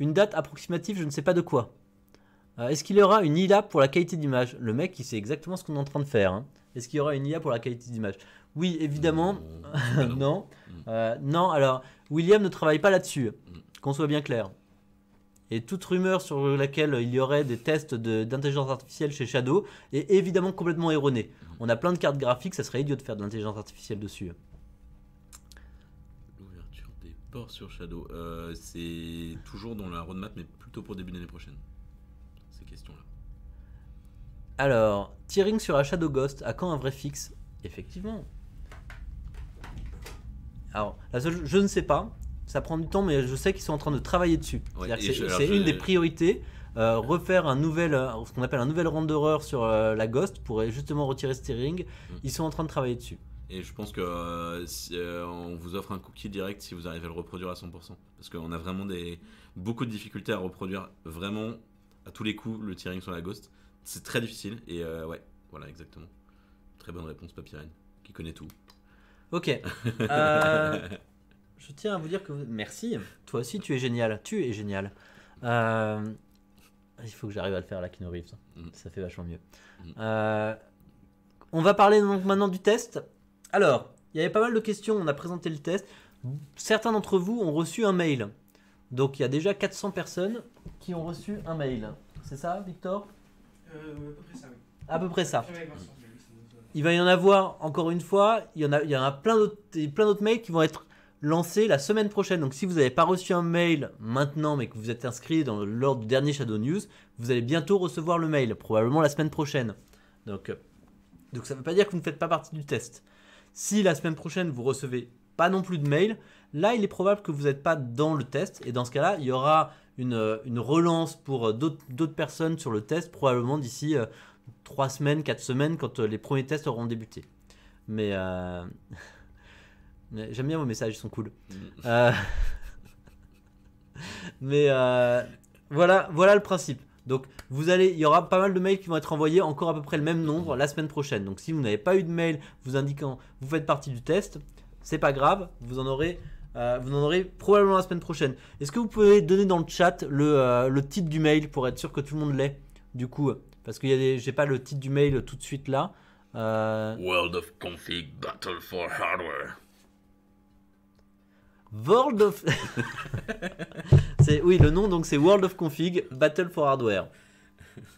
Une date approximative, je ne sais pas de quoi. Euh, est-ce qu'il y aura une IA pour la qualité d'image Le mec, il sait exactement ce qu'on est en train de faire. Hein. Est-ce qu'il y aura une IA pour la qualité d'image Oui, évidemment. non. [laughs] Euh, non, alors, William ne travaille pas là-dessus. Mm. Qu'on soit bien clair. Et toute rumeur sur laquelle il y aurait des tests d'intelligence artificielle chez Shadow est évidemment complètement erronée. Mmh. On a plein de cartes graphiques, ça serait idiot de faire de l'intelligence artificielle dessus. Hein. L'ouverture des ports sur Shadow, euh, c'est toujours dans la roadmap, mais plutôt pour début d'année prochaine. Ces questions-là. Alors, tearing sur la Shadow Ghost, à quand un vrai fixe Effectivement. Alors, je ne sais pas ça prend du temps, mais je sais qu'ils sont en train de travailler dessus. c'est une des priorités. Euh, refaire un nouvel, euh, ce qu'on appelle un nouvel renderer sur euh, la Ghost pour justement retirer steering. Mmh. Ils sont en train de travailler dessus. Et je pense que si, on vous offre un cookie direct si vous arrivez à le reproduire à 100%. Parce qu'on a vraiment des, beaucoup de difficultés à reproduire vraiment à tous les coups le tearing sur la Ghost. C'est très difficile. Et ouais, voilà, exactement. Très bonne réponse, Papyrine, qui connaît tout. Ok. [laughs] Je tiens à vous dire que merci. Toi aussi, tu es génial. Tu es génial. Euh, il faut que j'arrive à le faire là, qui nous arrive. Ça fait vachement mieux. Mm. Euh, on va parler donc maintenant du test. Alors, il y avait pas mal de questions. On a présenté le test. Certains d'entre vous ont reçu un mail. Donc, il y a déjà 400 personnes qui ont reçu un mail. C'est ça, Victor euh, À peu près ça, oui. À peu près ça. Il va y en avoir encore une fois. Il y en a, il y plein d'autres, plein d'autres mails qui vont être lancé la semaine prochaine. Donc si vous n'avez pas reçu un mail maintenant, mais que vous êtes inscrit dans l'ordre du dernier Shadow News, vous allez bientôt recevoir le mail, probablement la semaine prochaine. Donc, euh, donc ça ne veut pas dire que vous ne faites pas partie du test. Si la semaine prochaine vous recevez pas non plus de mail, là il est probable que vous n'êtes pas dans le test. Et dans ce cas-là, il y aura une, euh, relance pour euh, d'autres personnes sur le test, probablement d'ici trois 3 semaines, 4 semaines, quand les premiers tests auront débuté. Mais... [laughs] J'aime bien vos messages, ils sont cool. Mm. Euh, [laughs] mais euh, voilà, voilà le principe. Donc vous allez, il y aura pas mal de mails qui vont être envoyés, encore à peu près le même nombre la semaine prochaine. Donc si vous n'avez pas eu de mail vous indiquant vous faites partie du test, c'est pas grave, vous en aurez, euh, vous en aurez probablement la semaine prochaine. Est-ce que vous pouvez donner dans le chat le, titre du mail pour être sûr que tout le monde l'ait Du coup, parce que j'ai pas le titre du mail tout de suite là. World of Config Battle for Hardware. World of. [laughs] c'est oui, le nom donc c'est World of Config Battle for Hardware.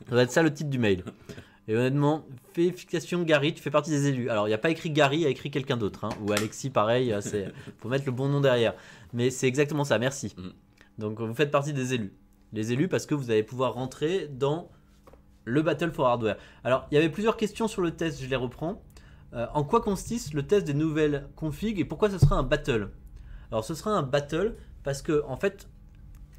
Ça va être ça le titre du mail. Et honnêtement, félicitations Gary, tu fais partie des élus. Alors, il n'y a pas écrit Gary, il y a écrit quelqu'un d'autre. Hein. ou Alexis, pareil, il euh, faut mettre le bon nom derrière. Mais c'est exactement ça, merci. Mm. Donc, vous faites partie des élus. Les élus, parce que vous allez pouvoir rentrer dans le Battle for Hardware. Alors, il y avait plusieurs questions sur le test, je les reprends. Euh, en quoi consiste le test des nouvelles configs et pourquoi ce sera un battle alors ce sera un battle parce que en fait,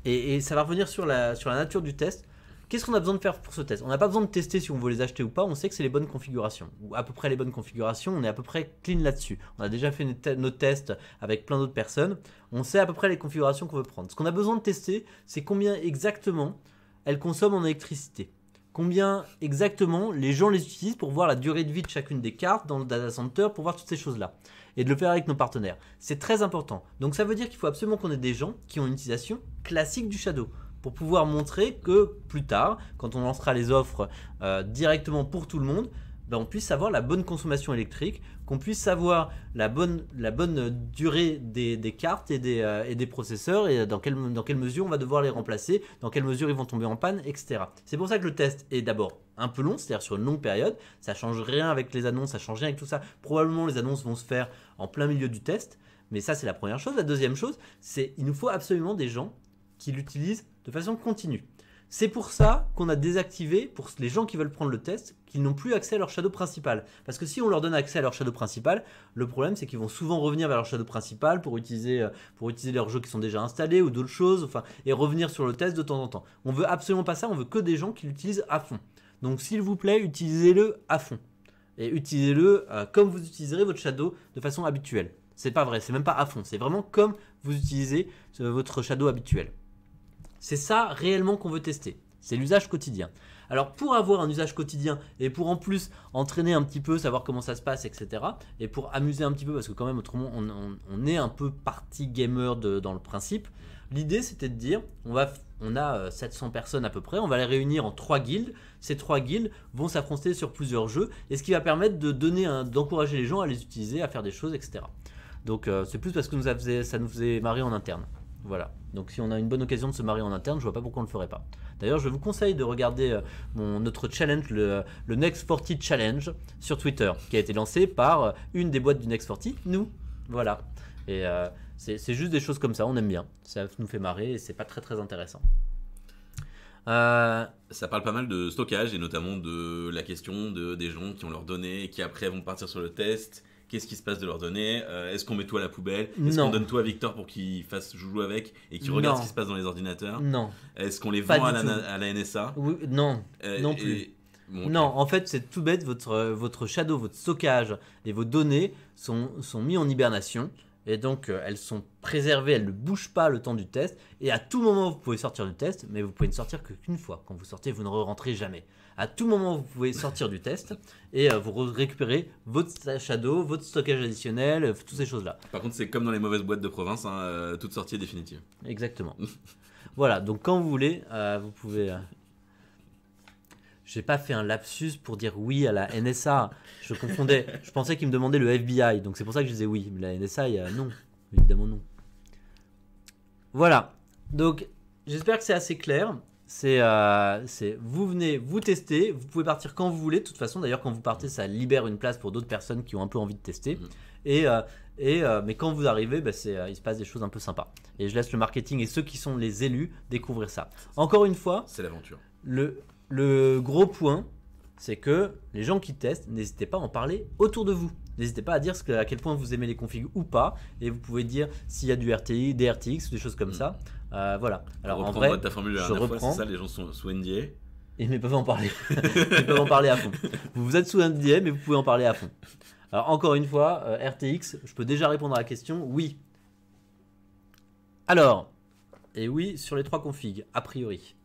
et, ça va revenir sur la, sur la nature du test. Qu'est-ce qu'on a besoin de faire pour ce test On n'a pas besoin de tester si on veut les acheter ou pas, on sait que c'est les bonnes configurations, ou à peu près les bonnes configurations, on est à peu près clean là-dessus. On a déjà fait nos tests avec plein d'autres personnes, on sait à peu près les configurations qu'on veut prendre. Ce qu'on a besoin de tester, c'est combien exactement elles consomment en électricité. Combien exactement les gens les utilisent pour voir la durée de vie de chacune des cartes dans le data center, pour voir toutes ces choses-là et de le faire avec nos partenaires. C'est très important. Donc ça veut dire qu'il faut absolument qu'on ait des gens qui ont une utilisation classique du Shadow pour pouvoir montrer que plus tard, quand on lancera les offres euh, directement pour tout le monde, ben, on puisse savoir la bonne consommation électrique, qu'on puisse savoir la bonne, la bonne durée des, cartes et des, euh, des, processeurs, et dans quelle, dans quelle mesure on va devoir les remplacer, dans quelle mesure ils vont tomber en panne, etc. C'est pour ça que le test est d'abord un peu long, c'est-à-dire sur une longue période. Ça ne change rien avec les annonces, ça change rien avec tout ça. Probablement les annonces vont se faire en plein milieu du test, mais ça c'est la première chose. La deuxième chose, c'est il nous faut absolument des gens qui l'utilisent de façon continue. C'est pour ça qu'on a désactivé, pour les gens qui veulent prendre le test, qu'ils n'ont plus accès à leur shadow principal. Parce que si on leur donne accès à leur shadow principal, le problème c'est qu'ils vont souvent revenir vers leur shadow principal pour utiliser, euh, pour utiliser leurs jeux qui sont déjà installés ou d'autres choses, enfin, et revenir sur le test de temps en temps. On veut absolument pas ça, on veut que des gens qui l'utilisent à fond. Donc s'il vous plaît, utilisez-le à fond. Et utilisez-le euh, comme vous utiliserez votre shadow de façon habituelle. C'est pas vrai, c'est même pas à fond, c'est vraiment comme vous utilisez euh, votre shadow habituel. C'est ça réellement qu'on veut tester. C'est l'usage quotidien. Alors pour avoir un usage quotidien et pour en plus entraîner un petit peu, savoir comment ça se passe, etc. Et pour amuser un petit peu, parce que quand même autrement on, est un peu parti gamer dans le principe, l'idée c'était de dire on, va, a 700 euh, personnes à peu près, on va les réunir en trois guildes. Ces trois guildes vont s'affronter sur plusieurs jeux et ce qui va permettre de donner d'encourager les gens à les utiliser, à faire des choses, etc. Donc euh, c'est plus parce que nous ça nous faisait marrer en interne. Voilà. Donc si on a une bonne occasion de se marier en interne, je vois pas pourquoi on le ferait pas. D'ailleurs, je vous conseille de regarder euh, mon, notre challenge, le, Next 40 Challenge sur Twitter, qui a été lancé par euh, une des boîtes du Next 40, nous. Voilà. Et euh, c'est juste des choses comme ça, on aime bien. Ça nous fait marrer et c'est pas très très intéressant. Ça parle pas mal de stockage et notamment de la question des gens qui ont leurs données, et qui après vont partir sur le test, qu'est-ce qui se passe de leurs données, euh, est-ce qu'on met tout à la poubelle, est-ce qu'on donne tout à Victor pour qu'il fasse joujou avec et qu'il regarde ce qui se passe dans les ordinateurs, non, est-ce qu'on les vend à la, NSA, non, euh, non plus. non, en fait, c'est tout bête. Votre, euh, votre shadow, votre stockage et vos données sont, sont mis en hibernation. Et donc, elles sont préservées, elles ne bougent pas le temps du test. Et à tout moment, vous pouvez sortir du test, mais vous pouvez ne sortir qu'une fois. Quand vous sortez, vous ne rentrez jamais. À tout moment, vous pouvez sortir du test et euh, vous récupérez votre shadow, votre stockage additionnel, euh, toutes ces choses-là. Par contre, c'est comme dans les mauvaises boîtes de province, hein, euh, toute sortie est définitive. Exactement. [laughs] voilà, donc quand vous voulez, vous pouvez. J'ai pas fait un lapsus pour dire oui à la NSA. Je confondais. [laughs] je pensais qu'il me demandait le FBI, donc c'est pour ça que je disais oui. Mais la NSA, non. Évidemment non. Voilà. Donc, j'espère que c'est assez clair. Euh, c'est, vous venez, vous tester vous pouvez partir quand vous voulez. De toute façon, d'ailleurs, quand vous partez, ça libère une place pour d'autres personnes qui ont un peu envie de tester. Mhm. Et, euh, euh, mais quand vous arrivez, bah, il se passe des choses un peu sympas. Et je laisse le marketing et ceux qui sont les élus découvrir ça. Encore une fois, c'est l'aventure. le gros point, c'est que les gens qui testent, n'hésitez pas à en parler autour de vous. N'hésitez pas à dire à quel point vous aimez les configs ou pas. Et vous pouvez dire s'il y a du RTI, des RTX, des choses comme mm. ça. Euh, voilà. Alors en vrai, ta formule je reprends. Fois, ça, les gens sont sous NDA. Et mais peuvent en parler. [laughs] ils peuvent en parler à fond. Vous êtes sous NDA, mais vous pouvez en parler à fond. Alors encore une fois, euh, RTX, je peux déjà répondre à la question. Oui. Alors, et oui sur les trois configs, a priori.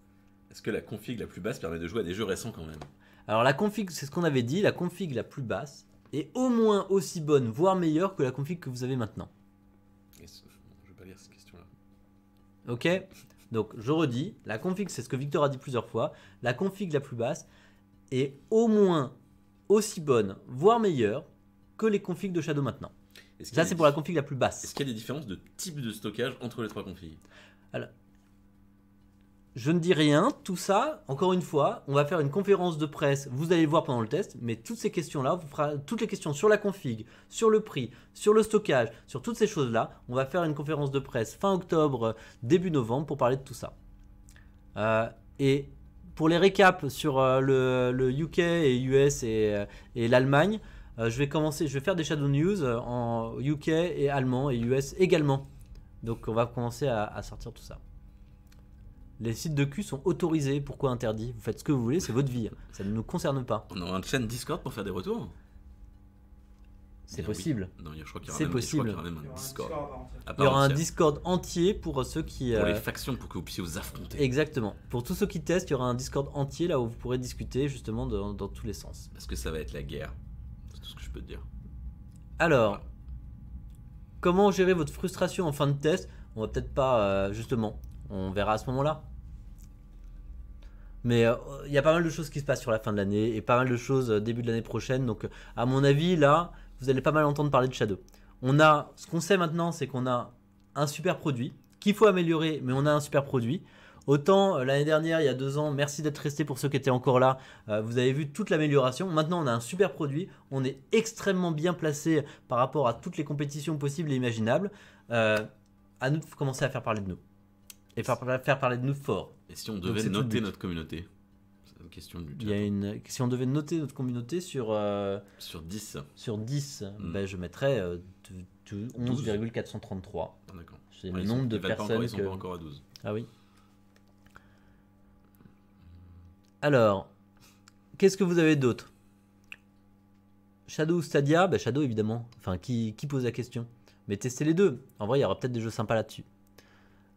Est-ce que la config la plus basse permet de jouer à des jeux récents quand même Alors la config, c'est ce qu'on avait dit, la config la plus basse est au moins aussi bonne, voire meilleure que la config que vous avez maintenant. Je vais pas lire cette question-là. Ok Donc je redis, la config, c'est ce que Victor a dit plusieurs fois, la config la plus basse est au moins aussi bonne, voire meilleure que les configs de Shadow maintenant. ça, c'est pour la config la plus basse. Est-ce qu'il y a des différences de type de stockage entre les trois configs je ne dis rien, tout ça, encore une fois, on va faire une conférence de presse, vous allez voir pendant le test, mais toutes ces questions-là, toutes les questions sur la config, sur le prix, sur le stockage, sur toutes ces choses-là, on va faire une conférence de presse fin octobre, début novembre pour parler de tout ça. Euh, et pour les récaps sur euh, le, UK et US euh, et, l'Allemagne, je vais commencer, je vais faire des Shadow News en UK et allemand et US également. Donc on va commencer à sortir tout ça les sites de cul sont autorisés, pourquoi interdits Vous faites ce que vous voulez, c'est votre vie, ça ne nous concerne pas. On aura une chaîne Discord pour faire des retours c'est possible. Non, je crois qu'il y, a même, un Discord. Il y aura un Discord entier pour ceux qui. Pour les euh, factions, pour que vous puissiez vous affronter. Exactement. Pour tous ceux qui testent, il y aura un Discord entier là où vous pourrez discuter justement dans, tous les sens. Parce que ça va être la guerre. C'est tout ce que je peux dire. Alors, comment gérer votre frustration en fin de test On va peut-être pas. Euh, justement, on verra à ce moment-là. Mais euh, il y a pas mal de choses qui se passent sur la fin de l'année et pas mal de choses euh, début de l'année prochaine. Donc, euh, à mon avis, là, vous allez pas mal entendre parler de Shadow. On a, ce qu'on sait maintenant, c'est qu'on a un super produit qu'il faut améliorer, mais on a un super produit. Autant l'année dernière, il y a deux ans, merci d'être resté pour ceux qui étaient encore là. vous avez vu toute l'amélioration. Maintenant, on a un super produit. On est extrêmement bien placé par rapport à toutes les compétitions possibles et imaginables. Euh, à nous de commencer à faire parler de nous. Et faire, faire parler de nous fort. Et si on devait noter notre communauté question du Il une... Si on devait noter notre communauté sur. Euh, sur 10. Sur 10, hmm. ben, je mettrais 11,433. Euh, D'accord. C'est le nombre de personnes. ils sont encore à 12. Ah oui. Alors, qu'est-ce que vous avez d'autre Shadow ou Stadia ben, Shadow, évidemment. Enfin, qui, qui pose la question Mais testez les deux. En vrai, il y aura peut-être des jeux sympas là-dessus.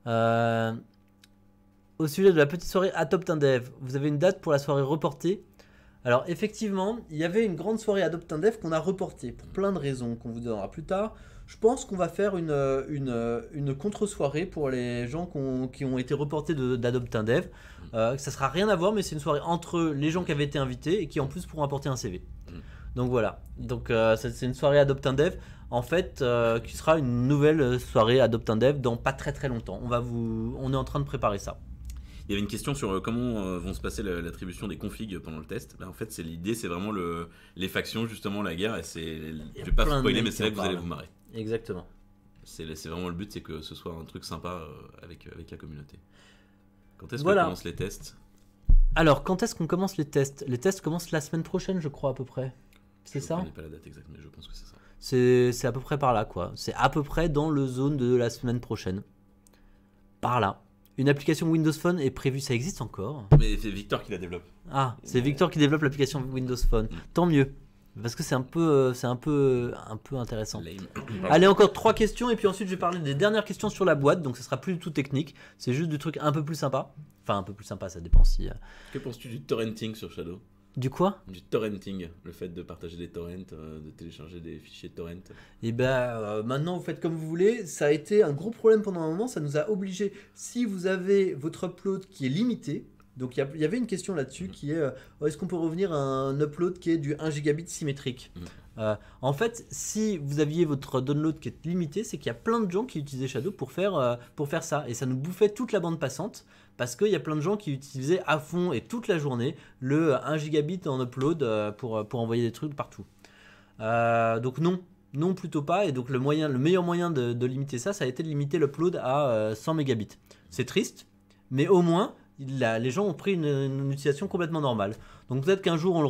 Euh. Au sujet de la petite soirée Adopt Dev, vous avez une date pour la soirée reportée Alors effectivement, il y avait une grande soirée Adopt Dev qu'on a reportée pour plein de raisons qu'on vous donnera plus tard. Je pense qu'on va faire une, euh, une, euh, une contre-soirée pour les gens qui ont été reportés d'Adopt de, Dev. Mm. Euh, ça sera rien à voir, mais c'est une soirée entre les gens qui avaient été invités et qui en plus pourront apporter un CV. Mm. Donc voilà. Donc euh, c'est une soirée Adopt un Dev. En fait, qui sera une nouvelle soirée Adopt un Dev dans pas très très longtemps. On va vous, on est en train de préparer ça. Il y avait une question sur euh, comment euh, vont se passer l'attribution des configs pendant le test. Bah, en fait, c'est l'idée, c'est vraiment le, les factions, justement, la guerre. Et c'est, je vais pas spoiler, mais c'est là que vous allez vous marrer. Exactement. C'est, vraiment le but, c'est que ce soit un truc sympa euh, avec, avec la communauté. Quand est-ce qu'on commence les tests Alors, quand est-ce qu'on commence les tests Les tests commencent la semaine prochaine, je crois, à peu près. C'est ça Je ne pas la date exacte, mais je pense que c'est ça. C'est à peu près par là, quoi. C'est à peu près dans le zone de la semaine prochaine. Par là. Une application Windows Phone est prévue, ça existe encore Mais c'est Victor qui la développe. Ah, c'est Victor qui développe l'application Windows Phone. Mm. Tant mieux. Parce que c'est un peu, euh, c'est un peu, euh, un peu intéressant. [coughs] Allez, encore trois questions et puis ensuite je vais parler des dernières questions sur la boîte. Donc ce sera plus du tout technique. C'est juste du truc un peu plus sympa. Enfin, un peu plus sympa, ça dépend si. Euh, que penses-tu du torrenting sur Shadow du quoi Du torrenting, le fait de partager des torrents, euh, de télécharger des fichiers torrent. Et eh ben euh, maintenant vous faites comme vous voulez, ça a été un gros problème pendant un moment, ça nous a obligé. si vous avez votre upload qui est limité, donc il y, avait une question là-dessus mhm. qui est euh, oh, est-ce qu'on peut revenir à un upload qui est du 1 gigabit symétrique mhm. En fait, si vous aviez votre download qui est limité, c'est qu'il y a plein de gens qui utilisaient Shadow pour faire, pour faire ça. Et ça nous bouffait toute la bande passante parce qu'il y a plein de gens qui utilisaient à fond et toute la journée le 1 euh, gigabit en upload euh, pour, euh, pour envoyer des trucs partout. donc non, non plutôt pas. Et donc le, moyen, le meilleur moyen de, limiter ça, ça a été de limiter l'upload à 100 mégabits. C'est triste, mais au moins les gens ont pris une, utilisation complètement normale. Donc peut-être qu'un jour on le,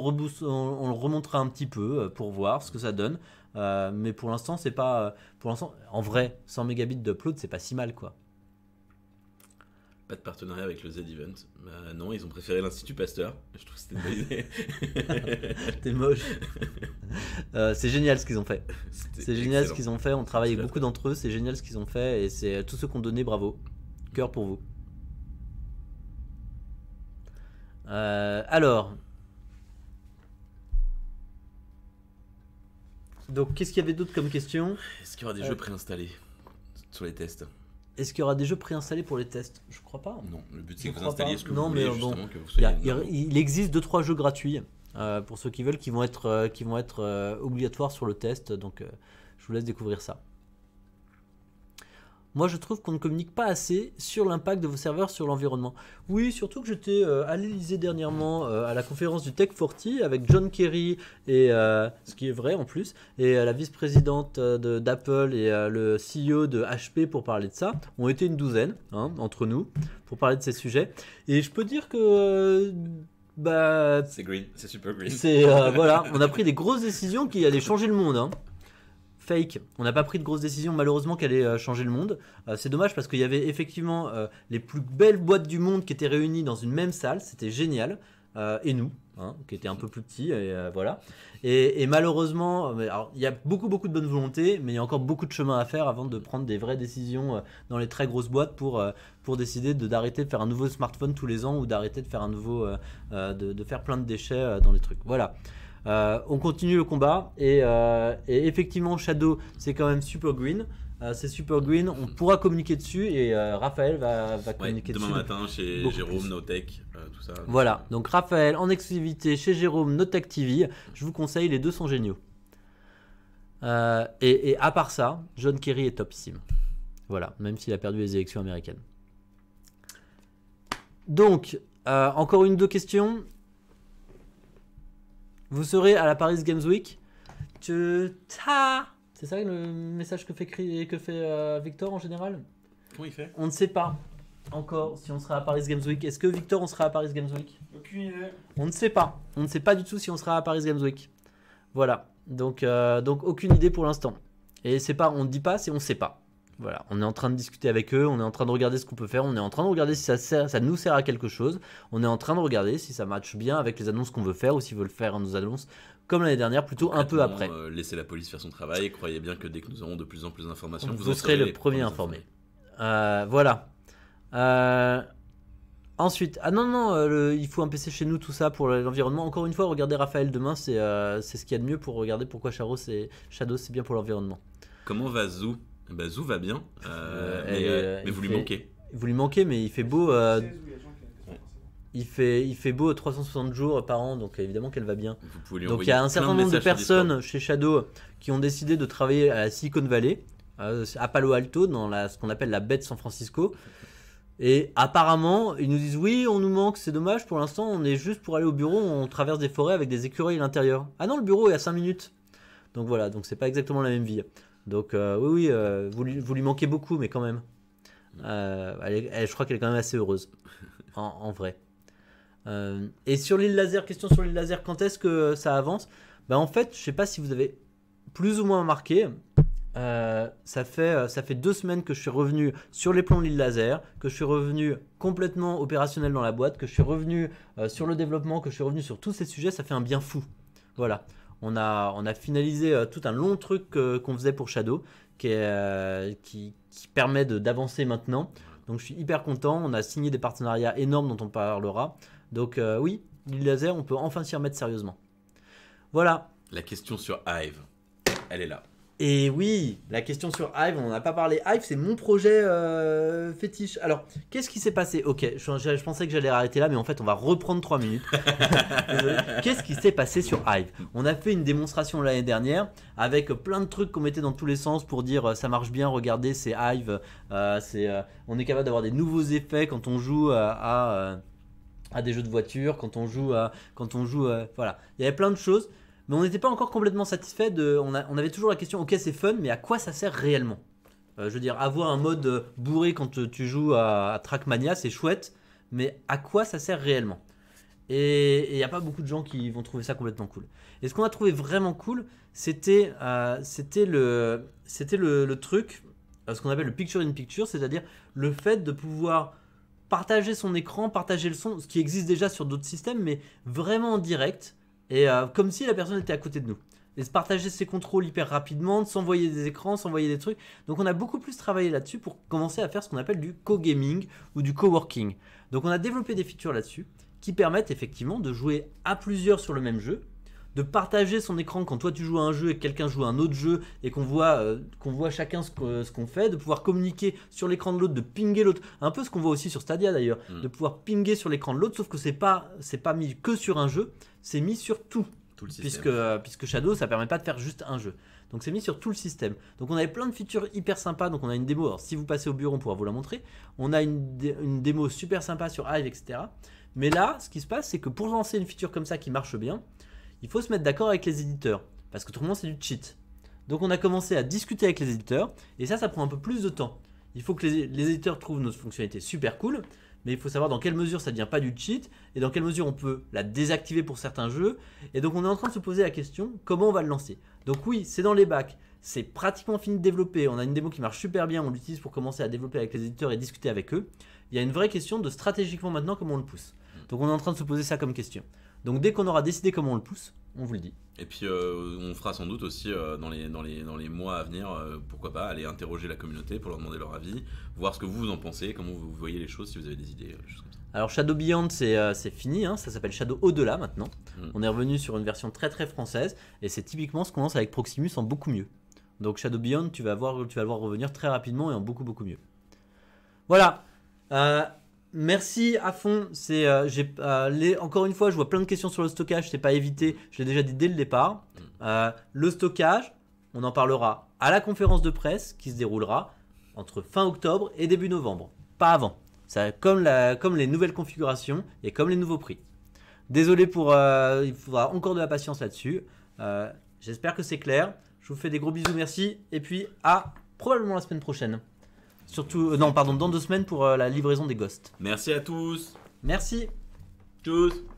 on, le, remontera un petit peu pour voir ce que ça donne. mais pour l'instant, c'est pas. Pour l'instant, en vrai, 100 mégabits d'upload, c'est pas si mal quoi pas de partenariat avec le Z-Event. Bah, non, ils ont préféré l'Institut Pasteur. Je trouve que c'était une [laughs] moche. Euh, c'est génial ce qu'ils ont fait. C'est génial ce qu'ils ont fait. On travaille beaucoup d'entre eux. C'est génial ce qu'ils ont fait. Et c'est tous ceux qui ont donné, bravo. Cœur pour vous. Euh, alors. Donc, qu'est-ce qu'il y avait d'autre comme question Est-ce qu'il y aura des euh. jeux préinstallés sur les tests est-ce qu'il y aura des jeux préinstallés pour les tests Je crois pas. Non, le but c'est que vous installiez ce que vous voulez, mais bon, il existe 2-3 jeux gratuits euh, pour ceux qui veulent, qui vont être, euh, qui vont être euh, obligatoires sur le test. Donc, je vous laisse découvrir ça moi je trouve qu'on ne communique pas assez sur l'impact de vos serveurs sur l'environnement. Oui, surtout que j'étais euh, à l'Elysée dernièrement euh, à la conférence du Tech 40 avec John Kerry, et euh, ce qui est vrai en plus, et la vice-présidente d'Apple et le CEO de HP pour parler de ça. On était une douzaine hein, entre nous pour parler de ces sujets. Et je peux dire que... bah, c'est green, c'est super green. C'est [laughs] voilà, on a pris des grosses décisions qui allaient changer le monde. Hein fake. On n'a pas pris de grosses décisions malheureusement qu'elle allait euh, changer le monde. Euh, c'est dommage parce qu'il y avait effectivement euh, les plus belles boîtes du monde qui étaient réunies dans une même salle. C'était génial. et nous, hein, qui étaient un peu plus petits, et voilà. Et, malheureusement, il y a beaucoup beaucoup de bonne volonté, mais il y a encore beaucoup de chemin à faire avant de prendre des vraies décisions dans les très grosses boîtes pour décider d'arrêter de faire un nouveau smartphone tous les ans ou d'arrêter de faire un nouveau de, faire plein de déchets dans les trucs. Voilà. Euh, on continue le combat euh, et, effectivement Shadow c'est quand même super green. Euh, c'est super green, on [laughs] pourra communiquer dessus et Raphaël va, communiquer demain dessus. Demain matin chez Jérôme tout ça. Voilà, donc Raphaël en exclusivité chez Jérôme Notech TV. Je vous conseille, les deux sont géniaux. Et, à part ça, John Kerry est sim Voilà, même s'il a perdu les élections américaines. Donc, encore une deux questions. Vous serez à la Paris Games Week. Tu... C'est ça le message que fait, que fait euh, Victor en général fait On ne sait pas encore si on sera à Paris Games Week. Est-ce que Victor, on sera à Paris Games Week Aucune idée. On ne sait pas. On ne sait pas du tout si on sera à Paris Games Week. Voilà. Donc, euh, donc aucune idée pour l'instant. Et c'est pas, on ne dit pas, c'est on ne sait pas. Voilà, on est en train de discuter avec eux, on est en train de regarder ce qu'on peut faire, on est en train de regarder si ça, ça nous sert à quelque chose, on est en train de regarder si ça matche bien avec les annonces qu'on veut faire ou s'ils veulent faire nos annonces comme l'année dernière, plutôt un peu après. Euh, laissez la police faire son travail croyez bien que dès que nous aurons de plus en plus d'informations, vous, serez, le premier informé. Euh, voilà. Euh, ensuite, ah non, non, il faut un PC chez nous, tout ça pour l'environnement. Encore une fois, regardez Raphaël demain, c'est ce qu'il y a de mieux pour regarder pourquoi Shadow c'est bien pour l'environnement. Comment va Zou bah, va bien, euh, euh, mais, euh, vous lui manquez. Vous lui manquez, mais il fait beau. Il fait, il fait beau 360 jours par an, donc évidemment qu'elle va bien. donc il y a un certain nombre de personnes chez Shadow qui ont décidé de travailler à Silicon Valley, à Palo Alto, dans ce qu'on appelle la baie de San Francisco. Et apparemment, ils nous disent oui, on nous manque, c'est dommage, pour l'instant on est juste pour aller au bureau, on traverse des forêts avec des écureuils à l'intérieur. Ah non, le bureau est à 5 minutes. Donc voilà, donc c'est pas exactement la même vie. Donc euh, oui, oui, euh, vous, lui, manquez beaucoup, mais quand même. Euh, je crois qu'elle est quand même assez heureuse, [laughs] en, vrai. et sur l'île laser, question sur l'île laser, quand est-ce que ça avance ben, en fait, je ne sais pas si vous avez plus ou moins remarqué, ça, fait, ça fait deux semaines que je suis revenu sur les plans de l'île laser, que je suis revenu complètement opérationnel dans la boîte, que je suis revenu sur le développement, que je suis revenu sur tous ces sujets, ça fait un bien fou. Voilà on a, on a finalisé euh, tout un long truc euh, qu'on faisait pour Shadow qui, euh, permet d'avancer maintenant. Donc je suis hyper content. On a signé des partenariats énormes dont on parlera. Donc oui, l'île laser, on peut enfin s'y remettre sérieusement. Voilà. La question sur Hive, elle est là. Et oui, la question sur Hive, on n'a pas parlé. Hive, c'est mon projet euh, fétiche. Alors, qu'est-ce qui s'est passé Ok, je, pensais que j'allais arrêter là, mais en fait, on va reprendre 3 minutes. [laughs] qu'est-ce qui s'est passé sur Hive On a fait une démonstration l'année dernière avec plein de trucs qu'on mettait dans tous les sens pour dire euh, ça marche bien, regardez, c'est Hive. Euh, on est capable d'avoir des nouveaux effets quand on joue à, des jeux de voiture, quand on joue Quand on joue, voilà, il y avait plein de choses mais on n'était pas encore complètement satisfait de. On, avait toujours la question, ok, c'est fun, mais à quoi ça sert réellement euh, Je veux dire, avoir un mode euh, bourré quand euh, tu joues à, Trackmania, c'est chouette, mais à quoi ça sert réellement Et il n'y a pas beaucoup de gens qui vont trouver ça complètement cool. Et ce qu'on a trouvé vraiment cool, c'était le, le truc, ce qu'on appelle le picture in picture, c'est-à-dire le fait de pouvoir partager son écran, partager le son, ce qui existe déjà sur d'autres systèmes, mais vraiment en direct et euh, comme si la personne était à côté de nous. Et se partager ses contrôles hyper rapidement, de s'envoyer des écrans, s'envoyer des trucs. Donc on a beaucoup plus travaillé là-dessus pour commencer à faire ce qu'on appelle du co-gaming ou du co-working. Donc on a développé des features là-dessus qui permettent effectivement de jouer à plusieurs sur le même jeu, de partager son écran quand toi tu joues à un jeu et quelqu'un joue à un autre jeu et qu'on voit, euh, qu'on voit chacun ce qu'on fait, de pouvoir communiquer sur l'écran de l'autre, de pinguer l'autre, un peu ce qu'on voit aussi sur Stadia d'ailleurs, mm. de pouvoir pinguer sur l'écran de l'autre, sauf que c'est pas, pas mis que sur un jeu, c'est mis sur tout. puisque, puisque Shadow, ça permet pas de faire juste un jeu. Donc c'est mis sur tout le système. Donc on avait plein de features hyper sympas. Donc on a une démo. Alors si vous passez au bureau, on pourra vous la montrer. On a une, une démo super sympa sur Hive, etc. Mais là, ce qui se passe, c'est que pour lancer une feature comme ça qui marche bien, il faut se mettre d'accord avec les éditeurs, parce que monde c'est du cheat. Donc on a commencé à discuter avec les éditeurs, et ça, ça prend un peu plus de temps. Il faut que les, éditeurs trouvent notre fonctionnalité super cool, mais il faut savoir dans quelle mesure ça ne devient pas du cheat, et dans quelle mesure on peut la désactiver pour certains jeux. Et donc on est en train de se poser la question, comment on va le lancer Donc oui, c'est dans les bacs, c'est pratiquement fini de développer, on a une démo qui marche super bien, on l'utilise pour commencer à développer avec les éditeurs et discuter avec eux. Il y a une vraie question de stratégiquement maintenant comment on le pousse. Hmm. Donc on est en train de se poser ça comme question. Donc dès qu'on aura décidé comment on le pousse, on vous le dit. Et puis euh, on fera sans doute aussi euh, dans, les, dans, les, mois à venir, euh, pourquoi pas, aller interroger la communauté pour leur demander leur avis, voir ce que vous, en pensez, comment vous voyez les choses, si vous avez des idées, Alors Shadow Beyond, c'est fini, hein. ça s'appelle Shadow Au-delà maintenant. Mm. On est revenu sur une version très très française, et c'est typiquement ce qu'on lance avec Proximus en beaucoup mieux. Donc Shadow Beyond, tu vas, voir, tu vas le voir revenir très rapidement et en beaucoup beaucoup mieux. Voilà. Merci à fond. C'est, euh, j'ai, euh, encore une fois, je vois plein de questions sur le stockage. n'est pas évité. Je l'ai déjà dit dès le départ. Mm. Euh, le stockage, on en parlera à la conférence de presse qui se déroulera entre fin octobre et début novembre. Pas avant. Ça, comme, comme les nouvelles configurations et comme les nouveaux prix. Désolé pour. il faudra encore de la patience là-dessus. j'espère que c'est clair. Je vous fais des gros bisous. Merci. Et puis à probablement la semaine prochaine. Surtout, euh, non, pardon, dans deux semaines pour euh, la livraison des Ghosts. Merci à tous. Merci. tous.